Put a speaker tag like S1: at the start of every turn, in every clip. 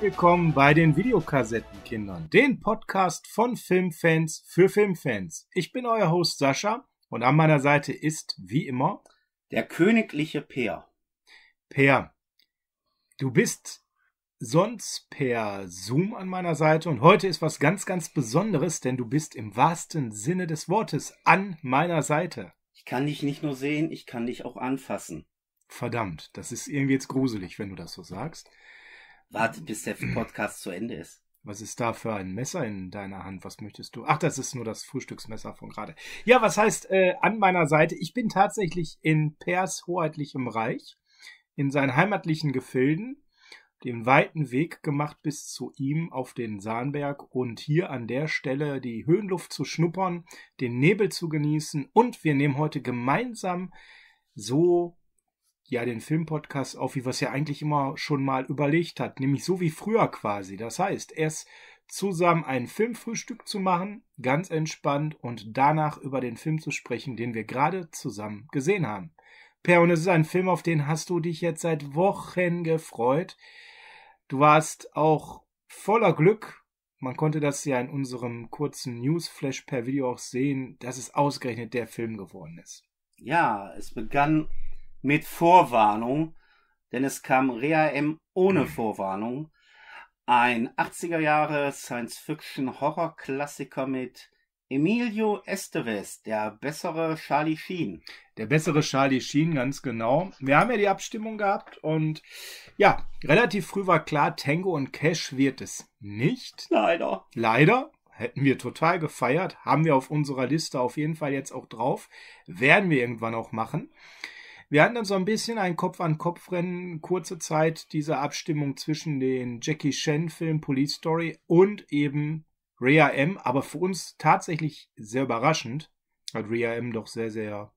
S1: willkommen bei den Videokassettenkindern, den Podcast von Filmfans für Filmfans. Ich bin euer Host Sascha und an meiner Seite ist, wie immer, der königliche Peer. Peer, du bist sonst per Zoom an meiner Seite und heute ist was ganz, ganz Besonderes, denn du bist im wahrsten Sinne des Wortes an meiner
S2: Seite. Ich kann dich nicht nur sehen, ich kann dich auch anfassen. Verdammt, das ist irgendwie jetzt gruselig, wenn du das so sagst. Warte, bis der Podcast zu Ende ist. Was ist
S1: da für ein Messer in deiner Hand? Was möchtest du? Ach, das ist nur das Frühstücksmesser von gerade. Ja, was heißt äh, an meiner Seite? Ich bin tatsächlich in Pers hoheitlichem Reich, in seinen heimatlichen Gefilden, den weiten Weg gemacht bis zu ihm auf den Sahnberg und hier an der Stelle die Höhenluft zu schnuppern, den Nebel zu genießen und wir nehmen heute gemeinsam so ja den Filmpodcast auf, wie wir es ja eigentlich immer schon mal überlegt hat, nämlich so wie früher quasi. Das heißt, erst zusammen ein Filmfrühstück zu machen, ganz entspannt und danach über den Film zu sprechen, den wir gerade zusammen gesehen haben. Per, und es ist ein Film, auf den hast du dich jetzt seit Wochen gefreut. Du warst auch voller Glück. Man konnte das ja in unserem kurzen Newsflash per Video auch sehen, dass es ausgerechnet der
S2: Film geworden ist. Ja, es begann mit Vorwarnung, denn es kam Rea M ohne hm. Vorwarnung. Ein 80er Jahre Science-Fiction-Horror-Klassiker mit Emilio Estevez, der bessere Charlie Sheen. Der bessere Charlie Sheen, ganz genau. Wir haben ja die Abstimmung gehabt
S1: und ja, relativ früh war klar, Tango und Cash wird es nicht. Leider. Leider. Hätten wir total gefeiert. Haben wir auf unserer Liste auf jeden Fall jetzt auch drauf. Werden wir irgendwann auch machen. Wir hatten dann so ein bisschen ein Kopf-an-Kopf-Rennen, kurze Zeit diese Abstimmung zwischen den Jackie Chan-Film Police Story und eben Rhea M. Aber für uns tatsächlich sehr überraschend hat Rhea M. doch sehr, sehr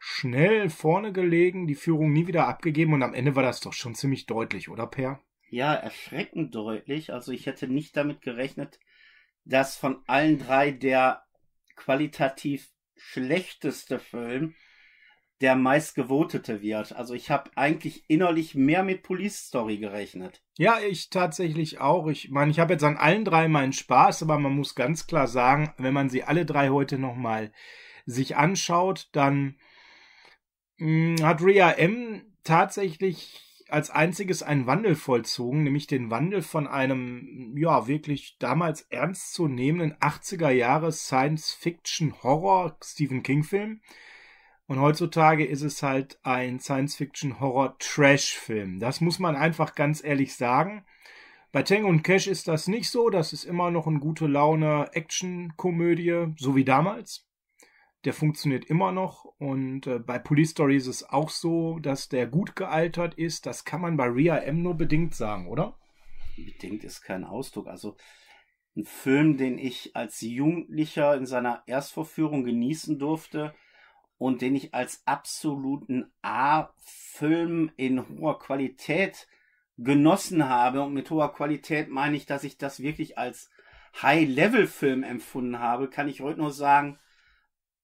S1: schnell vorne gelegen, die Führung nie wieder abgegeben und am Ende war das doch schon ziemlich deutlich, oder Per?
S2: Ja, erschreckend deutlich. Also ich hätte nicht damit gerechnet, dass von allen drei der qualitativ schlechteste Film der meistgevotete wird. Also ich habe eigentlich innerlich mehr mit Police Story gerechnet.
S1: Ja, ich tatsächlich auch. Ich meine, ich habe jetzt an allen drei meinen Spaß, aber man muss ganz klar sagen, wenn man sie alle drei heute nochmal sich anschaut, dann mh, hm, hat Rhea M tatsächlich als einziges einen Wandel vollzogen, nämlich den Wandel von einem, ja, wirklich damals ernstzunehmenden 80er Jahre Science-Fiction-Horror Stephen King-Film und heutzutage ist es halt ein Science-Fiction-Horror-Trash-Film. Das muss man einfach ganz ehrlich sagen. Bei Tango und Cash ist das nicht so. Das ist immer noch eine gute Laune Action-Komödie, so wie damals. Der funktioniert immer noch. Und äh, bei Police Story ist es auch so, dass der gut gealtert
S2: ist. Das kann man bei Ria M nur bedingt sagen, oder? Bedingt ist kein Ausdruck. Also ein Film, den ich als Jugendlicher in seiner Erstvorführung genießen durfte, und den ich als absoluten A-Film in hoher Qualität genossen habe. Und mit hoher Qualität meine ich, dass ich das wirklich als High-Level-Film empfunden habe, kann ich heute nur sagen,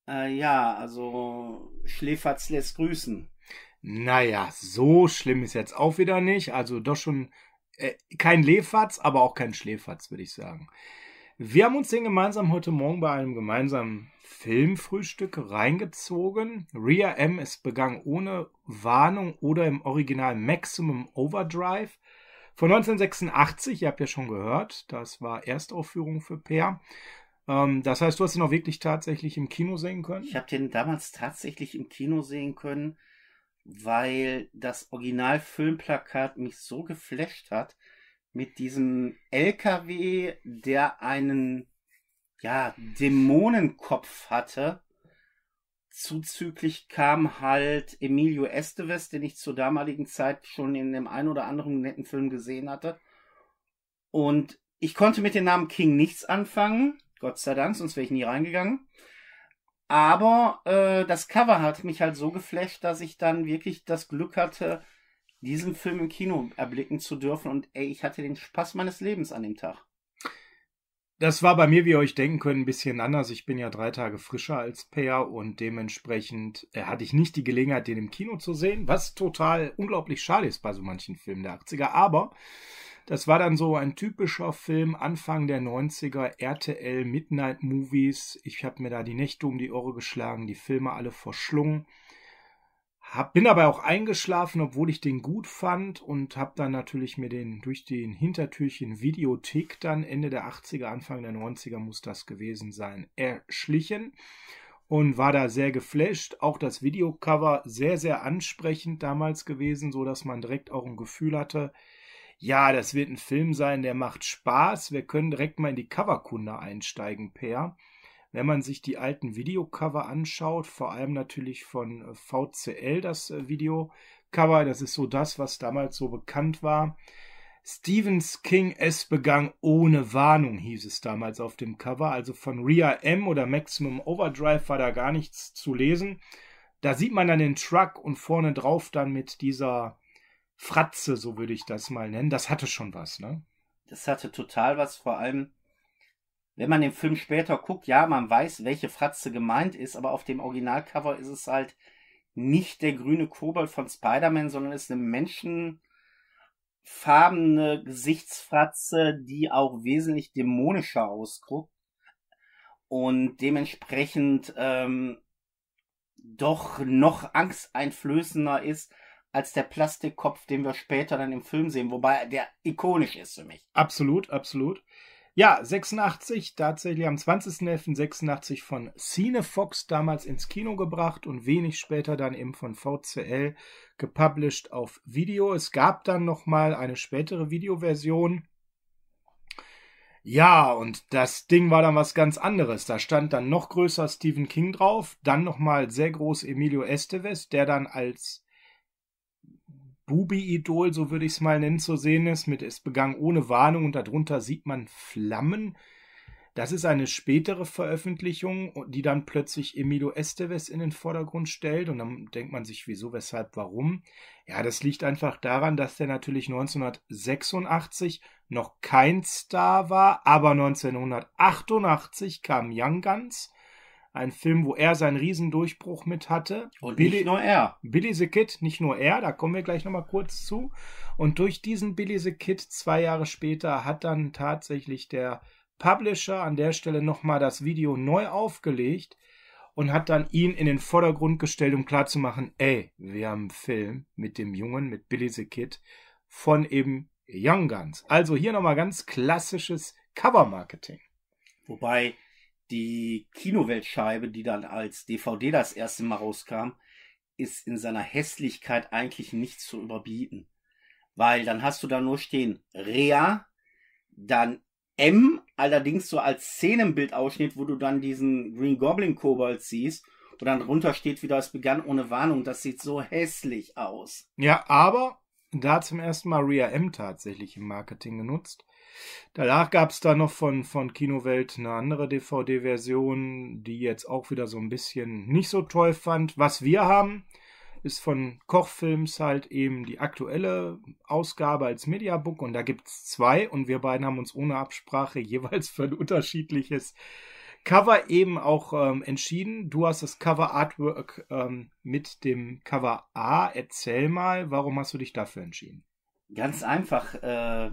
S2: äh, ja, also Schläferz lässt grüßen.
S1: Naja, so schlimm ist jetzt auch wieder nicht. Also doch schon äh, kein Lefatz, aber auch kein Schläferz, würde ich sagen. Wir haben uns den gemeinsam heute Morgen bei einem gemeinsamen Filmfrühstück reingezogen. Ria M ist begangen ohne Warnung oder im Original Maximum Overdrive von 1986. Ihr habt ja schon gehört, das war
S2: Erstaufführung für Peer ähm, das heißt, du hast ihn auch wirklich tatsächlich im Kino sehen können? Ich habe den damals tatsächlich im Kino sehen können, weil das Originalfilmplakat mich so geflasht hat, mit diesem LKW, der einen ja, Dämonenkopf hatte. Zuzüglich kam halt Emilio Estevez, den ich zur damaligen Zeit schon in dem einen oder anderen netten Film gesehen hatte. Und ich konnte mit dem Namen King nichts anfangen, Gott sei Dank, sonst wäre ich nie reingegangen. Aber äh, das Cover hat mich halt so geflasht, dass ich dann wirklich das Glück hatte, diesen Film im Kino erblicken zu dürfen. Und ey, ich hatte den Spaß meines Lebens an dem Tag.
S1: Das war bei mir, wie ihr euch denken könnt, ein bisschen anders. Ich bin ja drei Tage frischer als Peer und dementsprechend äh, hatte ich nicht die Gelegenheit, den im Kino zu sehen, was total unglaublich schade ist bei so manchen Filmen der 80er. Aber das war dann so ein typischer Film Anfang der 90er, RTL Midnight Movies. Ich habe mir da die Nächte um die Ohren geschlagen, die Filme alle verschlungen. Hab, bin dabei auch eingeschlafen, obwohl ich den gut fand und habe dann natürlich mir den durch den Hintertürchen Videothek dann Ende der 80er, Anfang der 90er muss das gewesen sein, erschlichen und war da sehr geflasht. Auch das Videocover sehr, sehr ansprechend damals gewesen, so dass man direkt auch ein Gefühl hatte, ja, das wird ein Film sein, der macht Spaß, wir können direkt mal in die Coverkunde einsteigen, Per. Wenn man sich die alten Videocover anschaut, vor allem natürlich von äh, VCL das äh, Videocover, das ist so das, was damals so bekannt war. Stevens King es begann ohne Warnung, hieß es damals auf dem Cover. Also von Ria M oder Maximum Overdrive war da gar nichts zu lesen. Da sieht man dann den Truck und vorne drauf dann mit dieser Fratze, so würde ich das mal nennen. Das hatte schon was, ne?
S2: Das hatte total was, vor allem wenn man den Film später guckt, ja, man weiß, welche Fratze gemeint ist, aber auf dem Originalcover ist es halt nicht der grüne Kobold von Spider-Man, sondern ist eine menschenfarbene Gesichtsfratze, die auch wesentlich dämonischer ausguckt und dementsprechend ähm, doch noch angsteinflößender ist als der Plastikkopf, den wir später dann im Film sehen, wobei der ikonisch ist für mich.
S1: Absolut, absolut. Ja, 86, tatsächlich am 20.11.86 von Cinefox damals ins Kino gebracht und wenig später dann eben von VCL gepublished auf Video. Es gab dann nochmal eine spätere Videoversion. Ja, und das Ding war dann was ganz anderes. Da stand dann noch größer Stephen King drauf, dann nochmal sehr groß Emilio Esteves, der dann als Bubi-Idol, so würde ich es mal nennen, zu sehen ist, mit Es begann ohne Warnung und darunter sieht man Flammen. Das ist eine spätere Veröffentlichung, die dann plötzlich Emilio Esteves in den Vordergrund stellt und dann denkt man sich, wieso, weshalb, warum. Ja, das liegt einfach daran, dass der natürlich 1986 noch kein Star war, aber 1988 kam Young Guns ein Film, wo er seinen Riesendurchbruch mit hatte. Und Billy, nicht nur er. Billy the Kid, nicht nur er, da kommen wir gleich nochmal kurz zu. Und durch diesen Billy the Kid zwei Jahre später hat dann tatsächlich der Publisher an der Stelle nochmal das Video neu aufgelegt und hat dann ihn in den Vordergrund gestellt, um klarzumachen, ey, wir haben einen Film mit dem Jungen, mit Billy the Kid von eben Young Guns. Also hier nochmal ganz klassisches Cover-Marketing.
S2: Wobei die Kinoweltscheibe, die dann als DVD das erste Mal rauskam, ist in seiner Hässlichkeit eigentlich nicht zu überbieten. Weil dann hast du da nur stehen Rea, dann M, allerdings so als Szenenbildausschnitt, wo du dann diesen Green Goblin Kobold siehst und dann drunter steht wie das begann ohne Warnung. Das sieht so hässlich aus.
S1: Ja, aber da zum ersten Mal Ria M tatsächlich im Marketing genutzt. Danach gab es da noch von, von Kinowelt eine andere DVD-Version, die jetzt auch wieder so ein bisschen nicht so toll fand. Was wir haben, ist von Kochfilms halt eben die aktuelle Ausgabe als Mediabook und da gibt es zwei und wir beiden haben uns ohne Absprache jeweils für ein unterschiedliches Cover eben auch ähm, entschieden. Du hast das Cover Artwork ähm, mit dem Cover A. Erzähl mal, warum hast du dich dafür
S2: entschieden? Ganz einfach. Äh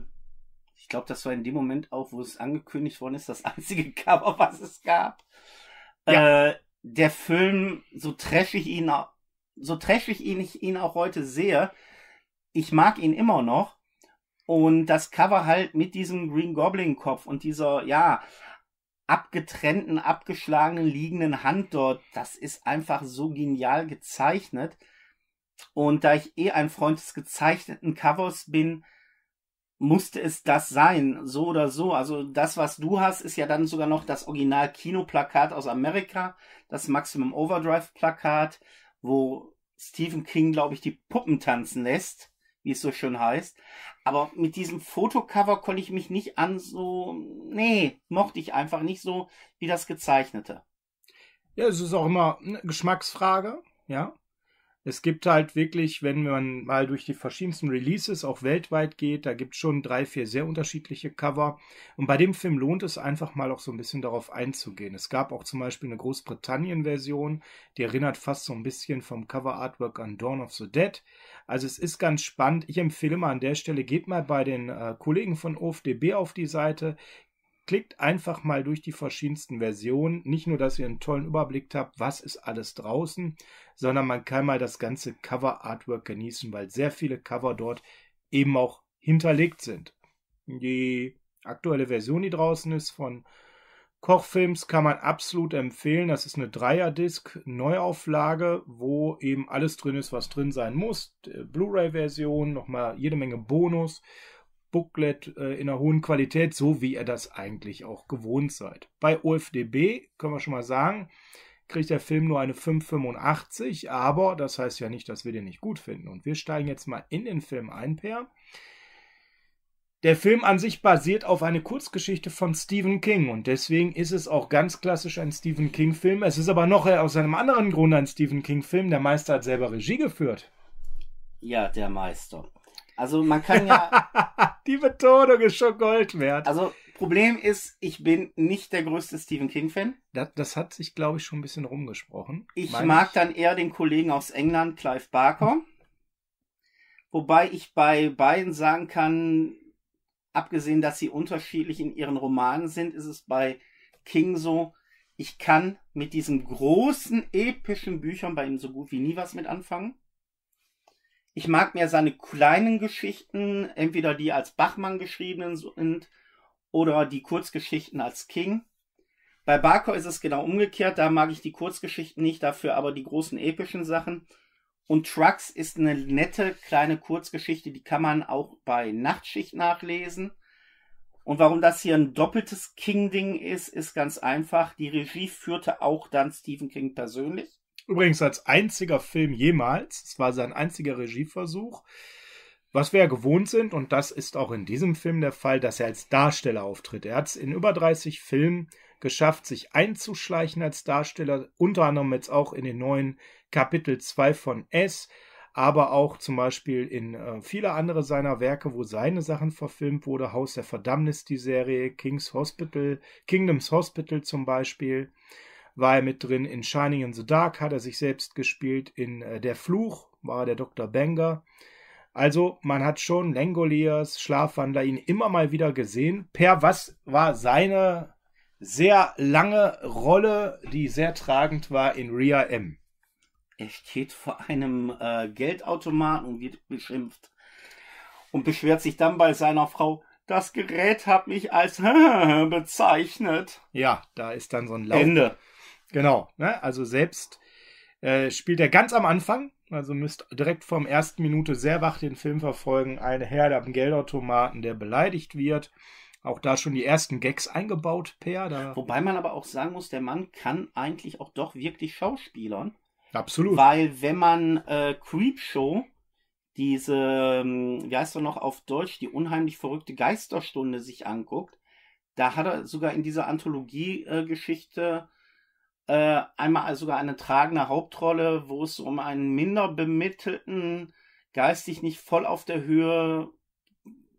S2: ich glaube, das war in dem Moment auch, wo es angekündigt worden ist, das einzige Cover, was es gab. Ja. Äh, der Film, so ich ihn, so trefflich ihn, ich ihn auch heute sehe, ich mag ihn immer noch. Und das Cover halt mit diesem Green Goblin Kopf und dieser, ja, abgetrennten, abgeschlagenen, liegenden Hand dort, das ist einfach so genial gezeichnet. Und da ich eh ein Freund des gezeichneten Covers bin, musste es das sein, so oder so. Also das, was du hast, ist ja dann sogar noch das Original Kinoplakat aus Amerika, das Maximum Overdrive Plakat, wo Stephen King, glaube ich, die Puppen tanzen lässt, wie es so schön heißt. Aber mit diesem Fotocover konnte ich mich nicht an so, nee, mochte ich einfach nicht so wie das gezeichnete. Ja, es ist auch immer eine
S1: Geschmacksfrage, ja es gibt halt wirklich, wenn man mal durch die verschiedensten Releases auch weltweit geht, da gibt es schon drei, vier sehr unterschiedliche Cover. Und bei dem Film lohnt es einfach mal auch so ein bisschen darauf einzugehen. Es gab auch zum Beispiel eine Großbritannien-Version, die erinnert fast so ein bisschen vom Cover-Artwork an Dawn of the Dead. Also es ist ganz spannend. Ich empfehle mal an der Stelle, geht mal bei den äh, Kollegen von OFDB auf die Seite, Klickt einfach mal durch die verschiedensten Versionen. Nicht nur, dass ihr einen tollen Überblick habt, was ist alles draußen, sondern man kann mal das ganze Cover-Artwork genießen, weil sehr viele Cover dort eben auch hinterlegt sind. Die aktuelle Version, die draußen ist von Kochfilms, kann man absolut empfehlen. Das ist eine Dreier-Disc Neuauflage, wo eben alles drin ist, was drin sein muss. Äh, Blu-ray-Version, nochmal jede Menge Bonus. Booklet äh, in einer hohen Qualität, so wie ihr das eigentlich auch gewohnt seid. Bei OFDB können wir schon mal sagen, kriegt der Film nur eine 5,85, aber das heißt ja nicht, dass wir den nicht gut finden. Und wir steigen jetzt mal in den Film ein, Per. Der Film an sich basiert auf einer Kurzgeschichte von Stephen King und deswegen ist es auch ganz klassisch ein Stephen King-Film. Es ist aber noch äh, aus einem anderen Grund ein Stephen King-Film. Der Meister hat selber Regie geführt.
S2: Ja, der Meister. Also man kann ja. Die Betonung ist schon Gold wert. Also Problem ist, ich bin nicht der größte Stephen King-Fan. Das, das, hat sich, glaube ich, schon ein bisschen rumgesprochen. Ich mag ich. dann eher den Kollegen aus England, Clive Barker. Wobei ich bei beiden sagen kann, abgesehen, dass sie unterschiedlich in ihren Romanen sind, ist es bei King so, ich kann mit diesen großen, epischen Büchern bei ihm so gut wie nie was mit anfangen. Ich mag mehr seine kleinen Geschichten, entweder die als Bachmann geschriebenen sind oder die Kurzgeschichten als King. Bei Barker ist es genau umgekehrt, da mag ich die Kurzgeschichten nicht, dafür aber die großen epischen Sachen. Und Trucks ist eine nette kleine Kurzgeschichte, die kann man auch bei Nachtschicht nachlesen. Und warum das hier ein doppeltes King-Ding ist, ist ganz einfach. Die Regie führte auch dann Stephen King persönlich.
S1: Übrigens als einziger Film jemals. Es war sein einziger Regieversuch. Was wir ja gewohnt sind, und das ist auch in diesem Film der Fall, dass er als Darsteller auftritt. Er hat es in über 30 Filmen geschafft, sich einzuschleichen als Darsteller, unter anderem jetzt auch in den neuen Kapitel 2 von S, aber auch zum Beispiel in äh, viele andere seiner Werke, wo seine Sachen verfilmt wurde, Haus der Verdammnis, die Serie, King's Hospital, Kingdoms Hospital zum Beispiel war er mit drin. In Shining in the Dark hat er sich selbst gespielt. In äh, Der Fluch war der Dr. Banger. Also man hat schon Langoliers, Schlafwandler ihn immer mal wieder gesehen. Per was war seine sehr lange Rolle, die sehr tragend war in Ria M.
S2: Er steht vor einem äh, Geldautomaten und wird beschimpft und beschwert sich dann bei seiner Frau, das Gerät hat mich als bezeichnet. Ja, da ist dann so ein Lauf. Ende.
S1: Genau, ne? also selbst äh, spielt er ganz am Anfang, also müsst direkt vom ersten Minute sehr wach den Film verfolgen. Eine Herde am Geldautomaten, der beleidigt wird. Auch da schon die ersten Gags eingebaut, Per. Wobei
S2: man aber auch sagen muss, der Mann kann eigentlich auch doch wirklich Schauspielern. Absolut. Weil wenn man äh, Creepshow, diese, ähm, wie heißt er noch auf Deutsch, die unheimlich verrückte Geisterstunde sich anguckt, da hat er sogar in dieser Anthologie-Geschichte äh, äh, einmal sogar eine tragende Hauptrolle, wo es um einen minder bemittelten, geistig nicht voll auf der Höhe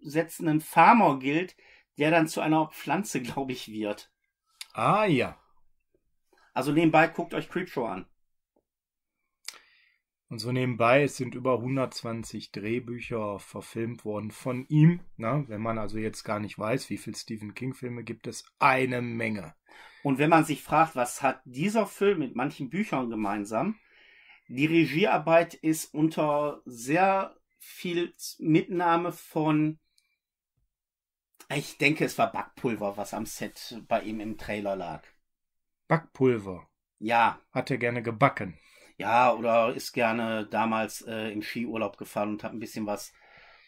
S2: setzenden Farmer gilt, der dann zu einer Pflanze, glaube ich, wird. Ah ja. Also nebenbei guckt euch Creepshow an.
S1: Und so nebenbei, es sind über 120 Drehbücher verfilmt worden von ihm. Ne? Wenn man also jetzt gar nicht weiß, wie viele Stephen King-Filme gibt es,
S2: eine Menge. Und wenn man sich fragt, was hat dieser Film mit manchen Büchern gemeinsam? Die Regiearbeit ist unter sehr viel Mitnahme von, ich denke, es war Backpulver, was am Set bei ihm im Trailer lag.
S1: Backpulver? Ja. Hat er gerne gebacken
S2: ja, oder ist gerne damals äh, im Skiurlaub gefahren und hat ein bisschen was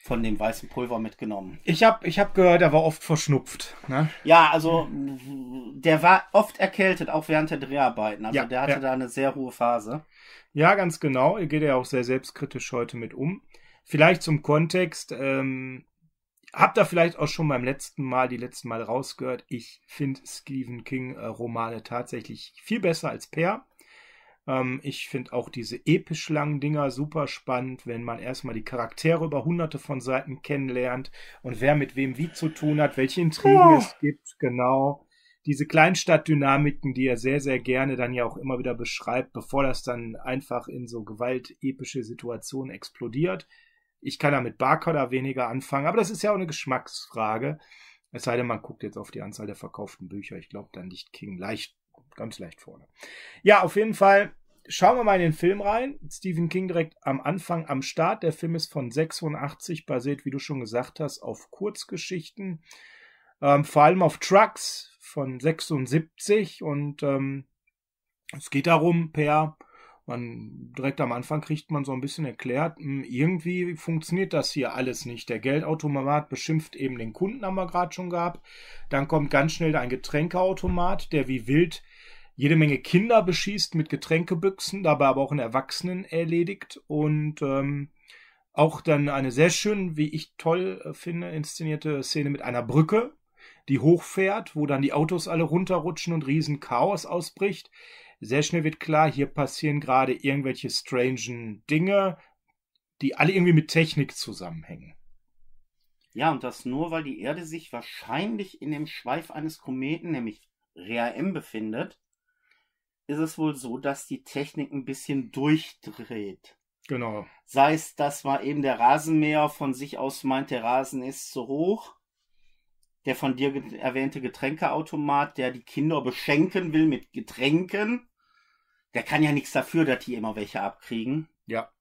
S2: von dem weißen Pulver mitgenommen.
S1: Ich habe ich hab gehört, er war oft verschnupft. Ne?
S2: Ja, also der war oft erkältet, auch während der Dreharbeiten. Also ja, der hatte ja. da eine sehr hohe
S1: Phase. Ja, ganz genau. Ihr geht ja auch sehr selbstkritisch heute mit um. Vielleicht zum Kontext. Ähm, habt ihr vielleicht auch schon beim letzten Mal, die letzten Mal rausgehört, ich finde Stephen King äh, Romane tatsächlich viel besser als Pear. Ähm, ich finde auch diese episch langen Dinger super spannend, wenn man erstmal die Charaktere über hunderte von Seiten kennenlernt und wer mit wem wie zu tun hat, welche Intrigen oh. es gibt, genau. Diese Kleinstadtdynamiken, die er sehr, sehr gerne dann ja auch immer wieder beschreibt, bevor das dann einfach in so gewaltepische Situationen explodiert. Ich kann da mit Barker oder weniger anfangen, aber das ist ja auch eine Geschmacksfrage. Es sei denn, man guckt jetzt auf die Anzahl der verkauften Bücher. Ich glaube dann liegt King leicht ganz leicht vorne. Ja, auf jeden Fall schauen wir mal in den Film rein. Stephen King direkt am Anfang am Start. Der Film ist von 86, basiert, wie du schon gesagt hast, auf Kurzgeschichten. Ähm, vor allem auf Trucks von 76. Und ähm, es geht darum, per. Man, direkt am Anfang kriegt man so ein bisschen erklärt, hm, irgendwie funktioniert das hier alles nicht. Der Geldautomat beschimpft eben den Kunden, haben wir gerade schon gehabt. Dann kommt ganz schnell ein Getränkeautomat, der wie wild jede Menge Kinder beschießt mit Getränkebüchsen, dabei aber auch einen Erwachsenen erledigt und ähm, auch dann eine sehr schön, wie ich toll äh, finde, inszenierte Szene mit einer Brücke, die hochfährt, wo dann die Autos alle runterrutschen und riesen Chaos ausbricht. Sehr schnell wird klar, hier passieren gerade irgendwelche strangen Dinge, die alle irgendwie mit Technik zusammenhängen.
S2: Ja, und das nur, weil die Erde sich wahrscheinlich in dem Schweif eines Kometen, nämlich Rhea M, befindet, ist es wohl so, dass die Technik ein bisschen durchdreht. Genau. Sei es, dass mal eben der Rasenmäher von sich aus meint, der Rasen ist zu hoch. Der von dir erwähnte Getränkeautomat, der die Kinder beschenken will mit Getränken, der kann ja nichts dafür, dass die immer welche abkriegen. Ja.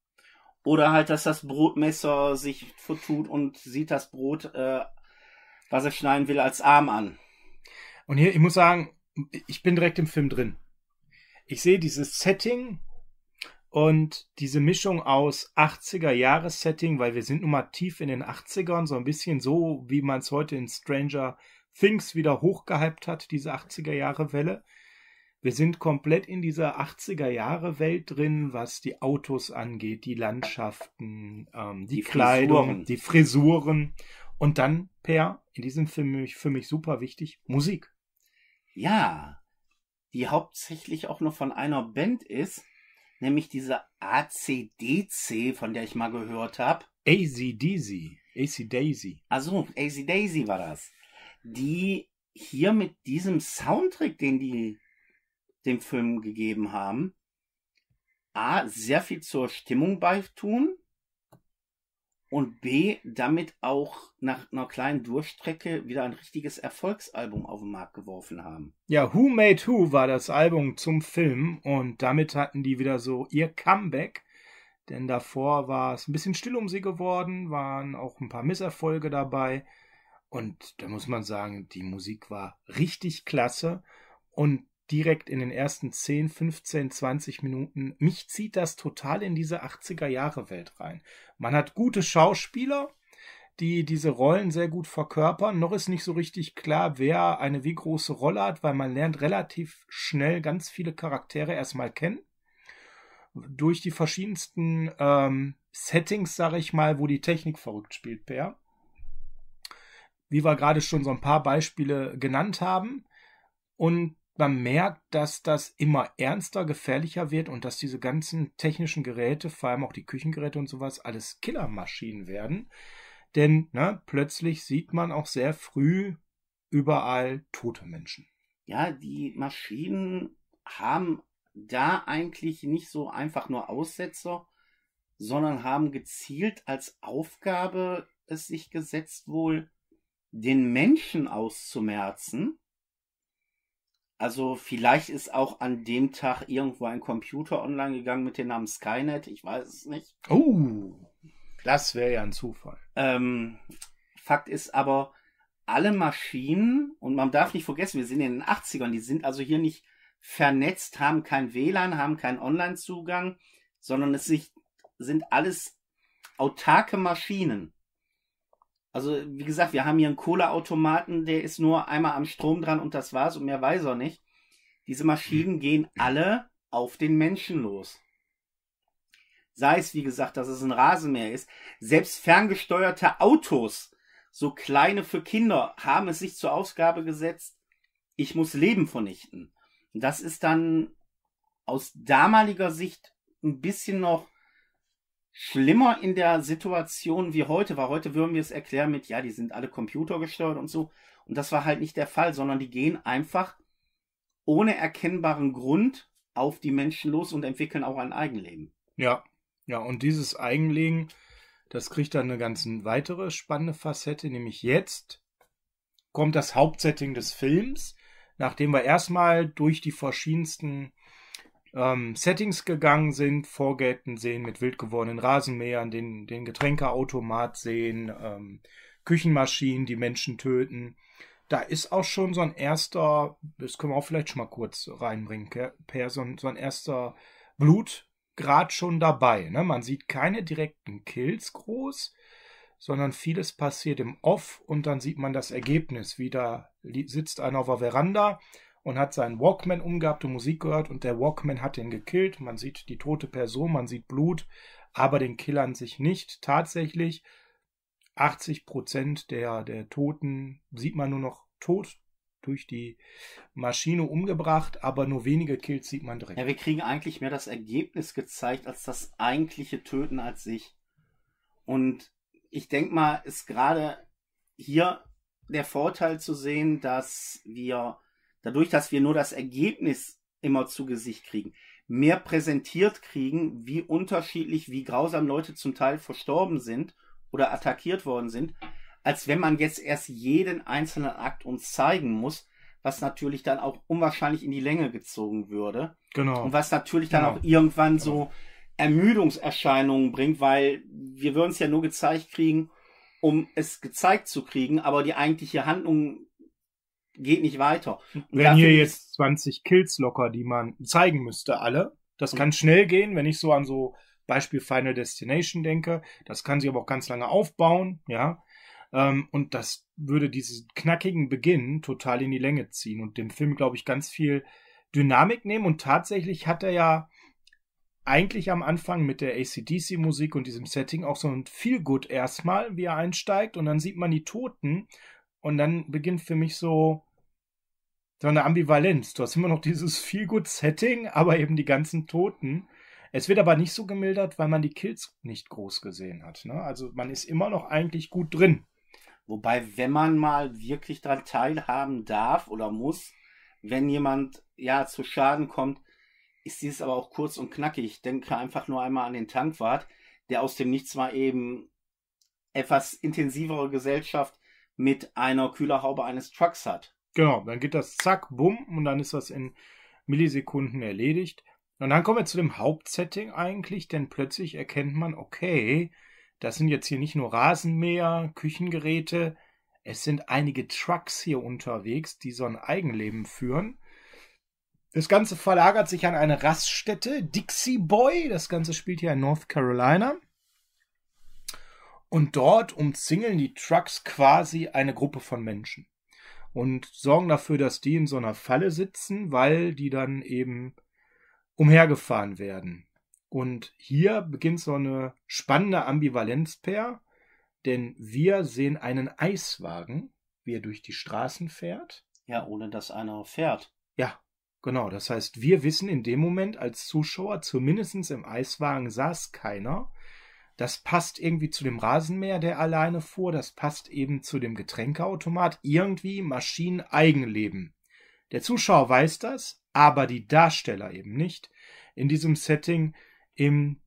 S2: Oder halt, dass das Brotmesser sich vertut und sieht das Brot, äh, was er schneiden will, als Arm an.
S1: Und hier, ich muss sagen, ich bin direkt im Film drin. Ich sehe dieses Setting und diese Mischung aus 80er-Jahres-Setting, weil wir sind nun mal tief in den 80ern, so ein bisschen so, wie man es heute in Stranger Things wieder hochgehypt hat, diese 80er-Jahre-Welle. Wir sind komplett in dieser 80er-Jahre-Welt drin, was die Autos angeht, die Landschaften, ähm, die, die, Kleidung, Frisuren. die Frisuren. Und dann, Per, in diesem Film für mich super wichtig, Musik.
S2: Ja die hauptsächlich auch nur von einer Band ist, nämlich diese ACDC, von der ich mal gehört habe. ACDC. AC Daisy. Also AC Daisy war das. Die hier mit diesem Soundtrack, den die dem Film gegeben haben, A, sehr viel zur Stimmung beitun und B, damit auch nach einer kleinen Durchstrecke wieder ein richtiges Erfolgsalbum auf den Markt geworfen haben.
S1: Ja, Who Made Who war das Album zum Film und damit hatten die wieder so ihr Comeback. Denn davor war es ein bisschen still um sie geworden, waren auch ein paar Misserfolge dabei. Und da muss man sagen, die Musik war richtig klasse. Und direkt in den ersten 10, 15, 20 Minuten. Mich zieht das total in diese 80er Jahre Welt rein. Man hat gute Schauspieler, die diese Rollen sehr gut verkörpern. Noch ist nicht so richtig klar, wer eine wie große Rolle hat, weil man lernt relativ schnell ganz viele Charaktere erstmal kennen. Durch die verschiedensten ähm, Settings, sage ich mal, wo die Technik verrückt spielt, Per. Wie wir gerade schon so ein paar Beispiele genannt haben. Und man merkt, dass das immer ernster, gefährlicher wird und dass diese ganzen technischen Geräte, vor allem auch die Küchengeräte und sowas, alles Killermaschinen werden. Denn ne, plötzlich sieht man auch sehr früh überall tote
S2: Menschen. Ja, die Maschinen haben da eigentlich nicht so einfach nur Aussetzer, sondern haben gezielt als Aufgabe es sich gesetzt wohl, den Menschen auszumerzen also vielleicht ist auch an dem Tag irgendwo ein Computer online gegangen mit dem Namen Skynet. Ich weiß es nicht. Oh, das wäre ja ein Zufall. Ähm, Fakt ist aber, alle Maschinen, und man darf nicht vergessen, wir sind in den 80ern, die sind also hier nicht vernetzt, haben kein WLAN, haben keinen Online-Zugang, sondern es sind alles autarke Maschinen. Also, wie gesagt, wir haben hier einen Cola-Automaten, der ist nur einmal am Strom dran und das war's und mehr weiß er nicht. Diese Maschinen hm. gehen alle auf den Menschen los. Sei es, wie gesagt, dass es ein Rasenmäher ist. Selbst ferngesteuerte Autos, so kleine für Kinder, haben es sich zur Ausgabe gesetzt, ich muss Leben vernichten. Das ist dann aus damaliger Sicht ein bisschen noch schlimmer in der Situation wie heute weil Heute würden wir es erklären mit, ja, die sind alle computergesteuert und so. Und das war halt nicht der Fall, sondern die gehen einfach ohne erkennbaren Grund auf die Menschen los und entwickeln auch ein Eigenleben.
S1: Ja, ja, und dieses Eigenleben, das kriegt dann eine ganz weitere spannende Facette, nämlich jetzt kommt das Hauptsetting des Films, nachdem wir erstmal durch die verschiedensten ähm, Settings gegangen sind, Vorgärten sehen mit wild gewordenen Rasenmähern, den, den Getränkeautomat sehen, ähm, Küchenmaschinen, die Menschen töten. Da ist auch schon so ein erster, das können wir auch vielleicht schon mal kurz reinbringen, Per, so ein, so ein erster Blutgrad schon dabei. Ne? Man sieht keine direkten Kills groß, sondern vieles passiert im Off und dann sieht man das Ergebnis. Wieder sitzt einer auf der Veranda, und hat seinen Walkman umgehabt und Musik gehört und der Walkman hat den gekillt. Man sieht die tote Person, man sieht Blut, aber den Killern sich nicht. Tatsächlich 80 Prozent der, der Toten sieht man nur noch tot durch die
S2: Maschine umgebracht, aber nur wenige Kills sieht man direkt. Ja, wir kriegen eigentlich mehr das Ergebnis gezeigt als das eigentliche Töten als sich. Und ich denke mal, ist gerade hier der Vorteil zu sehen, dass wir dadurch, dass wir nur das Ergebnis immer zu Gesicht kriegen, mehr präsentiert kriegen, wie unterschiedlich, wie grausam Leute zum Teil verstorben sind oder attackiert worden sind, als wenn man jetzt erst jeden einzelnen Akt uns zeigen muss, was natürlich dann auch unwahrscheinlich in die Länge gezogen würde. Genau. Und was natürlich dann genau. auch irgendwann genau. so Ermüdungserscheinungen bringt, weil wir würden es ja nur gezeigt kriegen, um es gezeigt zu kriegen, aber die eigentliche Handlung geht nicht weiter. Und Wären hier jetzt 20
S1: Kills locker, die
S2: man zeigen müsste, alle. Das mhm. kann schnell
S1: gehen, wenn ich so an so Beispiel Final Destination denke. Das kann sich aber auch ganz lange aufbauen, ja. Ähm, und das würde diesen knackigen Beginn total in die Länge ziehen und dem Film, glaube ich, ganz viel Dynamik nehmen. Und tatsächlich hat er ja eigentlich am Anfang mit der ACDC-Musik und diesem Setting auch so ein Feel-Good erstmal, wie er einsteigt. Und dann sieht man die Toten. Und dann beginnt für mich so so eine Ambivalenz. Du hast immer noch dieses viel gut Setting, aber eben die ganzen Toten. Es wird aber nicht so gemildert, weil man die Kills nicht groß gesehen hat. Ne? Also man ist immer noch eigentlich gut drin.
S2: Wobei, wenn man mal wirklich daran teilhaben darf oder muss, wenn jemand ja zu Schaden kommt, ist dies aber auch kurz und knackig. Ich denke einfach nur einmal an den Tankwart, der aus dem Nichts mal eben etwas intensivere Gesellschaft mit einer Kühlerhaube eines Trucks hat.
S1: Genau, dann geht das zack, bumm und dann ist das in Millisekunden erledigt. Und dann kommen wir zu dem Hauptsetting eigentlich, denn plötzlich erkennt man, okay, das sind jetzt hier nicht nur Rasenmäher, Küchengeräte, es sind einige Trucks hier unterwegs, die so ein Eigenleben führen. Das Ganze verlagert sich an eine Raststätte, Dixie Boy. Das Ganze spielt hier in North Carolina. Und dort umzingeln die Trucks quasi eine Gruppe von Menschen und sorgen dafür, dass die in so einer Falle sitzen, weil die dann eben umhergefahren werden. Und hier beginnt so eine spannende Ambivalenzpaar, denn wir sehen einen Eiswagen, wie er durch die Straßen fährt. Ja, ohne dass einer fährt. Ja, genau. Das heißt, wir wissen in dem Moment als Zuschauer, zumindest im Eiswagen saß keiner. Das passt irgendwie zu dem Rasenmäher, der alleine fuhr. Das passt eben zu dem Getränkeautomat. Irgendwie Maschinen Eigenleben. Der Zuschauer weiß das, aber die Darsteller eben nicht. In diesem Setting in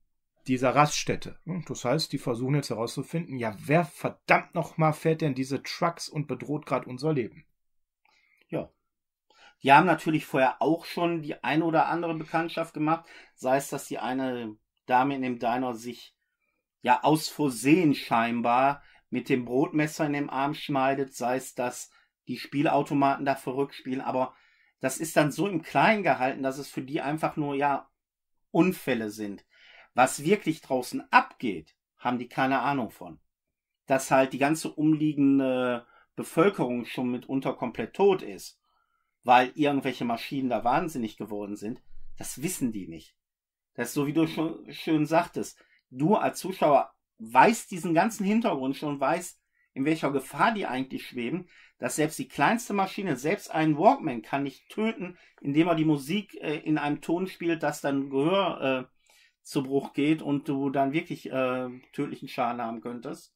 S1: dieser Raststätte. Das heißt, die versuchen jetzt herauszufinden, ja, wer verdammt nochmal fährt denn diese Trucks und bedroht gerade unser Leben?
S2: Ja, die haben natürlich vorher auch schon die eine oder andere Bekanntschaft gemacht, sei es, dass die eine Dame in dem Diner sich ja aus Versehen scheinbar mit dem Brotmesser in dem Arm schneidet, sei es, dass die Spielautomaten da verrückt spielen, aber das ist dann so im Kleinen gehalten, dass es für die einfach nur, ja, Unfälle sind. Was wirklich draußen abgeht, haben die keine Ahnung von. Dass halt die ganze umliegende Bevölkerung schon mitunter komplett tot ist, weil irgendwelche Maschinen da wahnsinnig geworden sind, das wissen die nicht. Das ist so, wie du schon schön sagtest du als Zuschauer weißt diesen ganzen Hintergrund schon, weißt, in welcher Gefahr die eigentlich schweben, dass selbst die kleinste Maschine, selbst ein Walkman kann nicht töten, indem er die Musik äh, in einem Ton spielt, dass dann Gehör äh, zu Bruch geht und du dann wirklich äh, tödlichen Schaden haben könntest.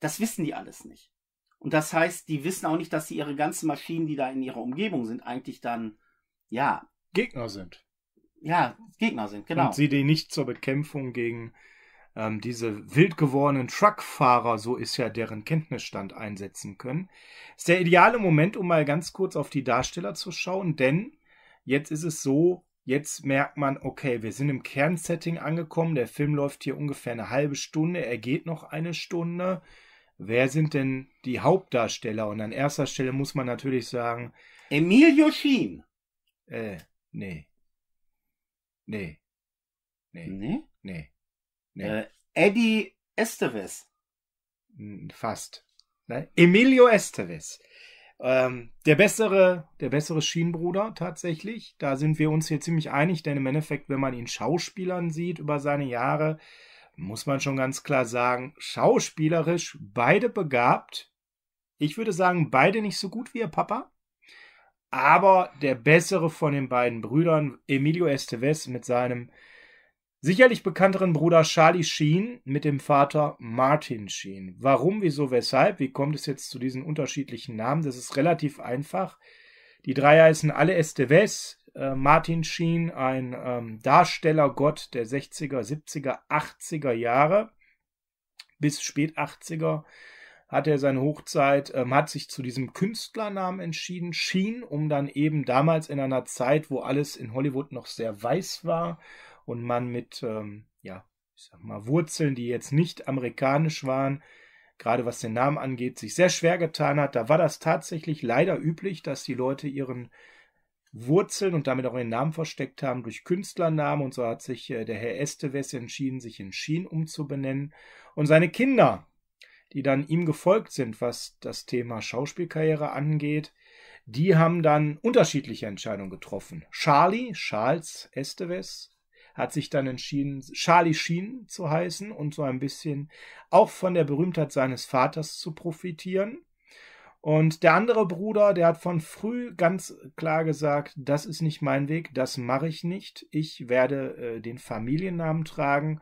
S2: Das wissen die alles nicht. Und das heißt, die wissen auch nicht, dass sie ihre ganzen Maschinen, die da in ihrer Umgebung sind, eigentlich dann, ja. Gegner sind ja, Gegner sind, genau. Und sie
S1: die nicht zur Bekämpfung gegen ähm, diese wild gewordenen Truckfahrer, so ist ja deren Kenntnisstand, einsetzen können. Ist der ideale Moment, um mal ganz kurz auf die Darsteller zu schauen, denn jetzt ist es so, jetzt merkt man, okay, wir sind im Kernsetting angekommen, der Film läuft hier ungefähr eine halbe Stunde, er geht noch eine Stunde. Wer sind denn die Hauptdarsteller? Und an erster Stelle muss man natürlich sagen:
S2: Emilio Schien.
S1: Äh, nee. Nee. Nee.
S2: Nee? Nee. nee. Äh, Eddie Estevez.
S1: Fast. Nein? Emilio Estevez. Ähm, der bessere, der bessere Schienbruder tatsächlich. Da sind wir uns hier ziemlich einig, denn im Endeffekt, wenn man ihn Schauspielern sieht über seine Jahre, muss man schon ganz klar sagen, schauspielerisch beide begabt. Ich würde sagen, beide nicht so gut wie ihr Papa aber der bessere von den beiden Brüdern, Emilio Estevez mit seinem sicherlich bekannteren Bruder Charlie Sheen mit dem Vater Martin Sheen. Warum, wieso, weshalb? Wie kommt es jetzt zu diesen unterschiedlichen Namen? Das ist relativ einfach. Die drei heißen alle Estevez. Äh, Martin Sheen, ein ähm, Darstellergott der 60er, 70er, 80er Jahre bis spät 80er hat er seine Hochzeit, ähm, hat sich zu diesem Künstlernamen entschieden, Sheen, um dann eben damals in einer Zeit, wo alles in Hollywood noch sehr weiß war und man mit, ähm, ja, ich sag mal, Wurzeln, die jetzt nicht amerikanisch waren, gerade was den Namen angeht, sich sehr schwer getan hat. Da war das tatsächlich leider üblich, dass die Leute ihren Wurzeln und damit auch ihren Namen versteckt haben durch Künstlernamen. Und so hat sich äh, der Herr Esteves entschieden, sich in Sheen umzubenennen. Und seine Kinder, die dann ihm gefolgt sind, was das Thema Schauspielkarriere angeht, die haben dann unterschiedliche Entscheidungen getroffen. Charlie, Charles Esteves, hat sich dann entschieden, Charlie Sheen zu heißen und so ein bisschen auch von der Berühmtheit seines Vaters zu profitieren. Und der andere Bruder, der hat von früh ganz klar gesagt, das ist nicht mein Weg, das mache ich nicht. Ich werde äh, den Familiennamen tragen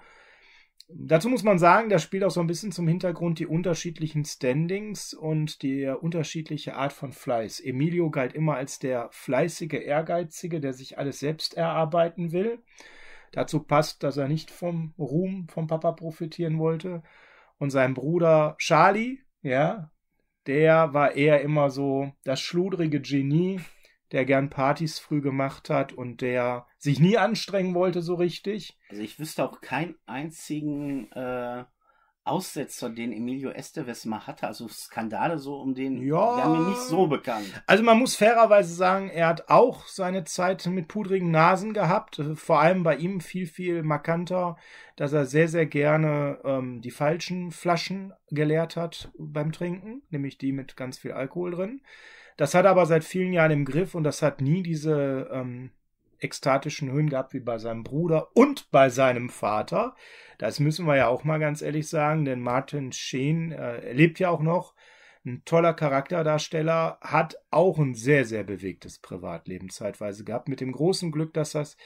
S1: Dazu muss man sagen, da spielt auch so ein bisschen zum Hintergrund die unterschiedlichen Standings und die unterschiedliche Art von Fleiß. Emilio galt immer als der fleißige, ehrgeizige, der sich alles selbst erarbeiten will. Dazu passt, dass er nicht vom Ruhm vom Papa profitieren wollte. Und sein Bruder Charlie, ja, der war eher immer so das schludrige Genie, der gern Partys früh gemacht hat und der sich nie anstrengen wollte so richtig.
S2: Also ich wüsste auch keinen einzigen äh, Aussetzer, den Emilio Esteves mal hatte. Also Skandale so um den ja. die haben ihn nicht so bekannt.
S1: Also man muss fairerweise sagen, er hat auch seine Zeit mit pudrigen Nasen gehabt. Vor allem bei ihm viel, viel markanter, dass er sehr, sehr gerne ähm, die falschen Flaschen geleert hat beim Trinken, nämlich die mit ganz viel Alkohol drin. Das hat er aber seit vielen Jahren im Griff und das hat nie diese ähm, ekstatischen Höhen gehabt wie bei seinem Bruder und bei seinem Vater. Das müssen wir ja auch mal ganz ehrlich sagen, denn Martin Sheen äh, lebt ja auch noch ein toller Charakterdarsteller, hat auch ein sehr, sehr bewegtes Privatleben zeitweise gehabt. Mit dem großen Glück, dass das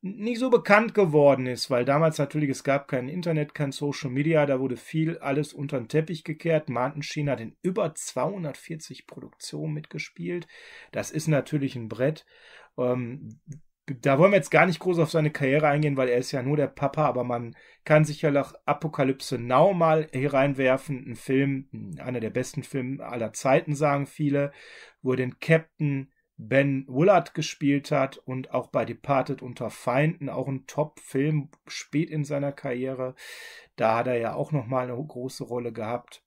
S1: nicht so bekannt geworden ist, weil damals natürlich es gab kein Internet, kein Social Media, da wurde viel alles unter den Teppich gekehrt. Martin Sheen hat in über 240 Produktionen mitgespielt. Das ist natürlich ein Brett. Ähm, da wollen wir jetzt gar nicht groß auf seine Karriere eingehen, weil er ist ja nur der Papa, aber man kann sicher nach Apokalypse Now mal hier reinwerfen. Ein Film, einer der besten Filme aller Zeiten, sagen viele, wo er den Captain Ben Willard gespielt hat und auch bei Departed unter Feinden, auch ein Top-Film spät in seiner Karriere. Da hat er ja auch nochmal eine große Rolle gehabt.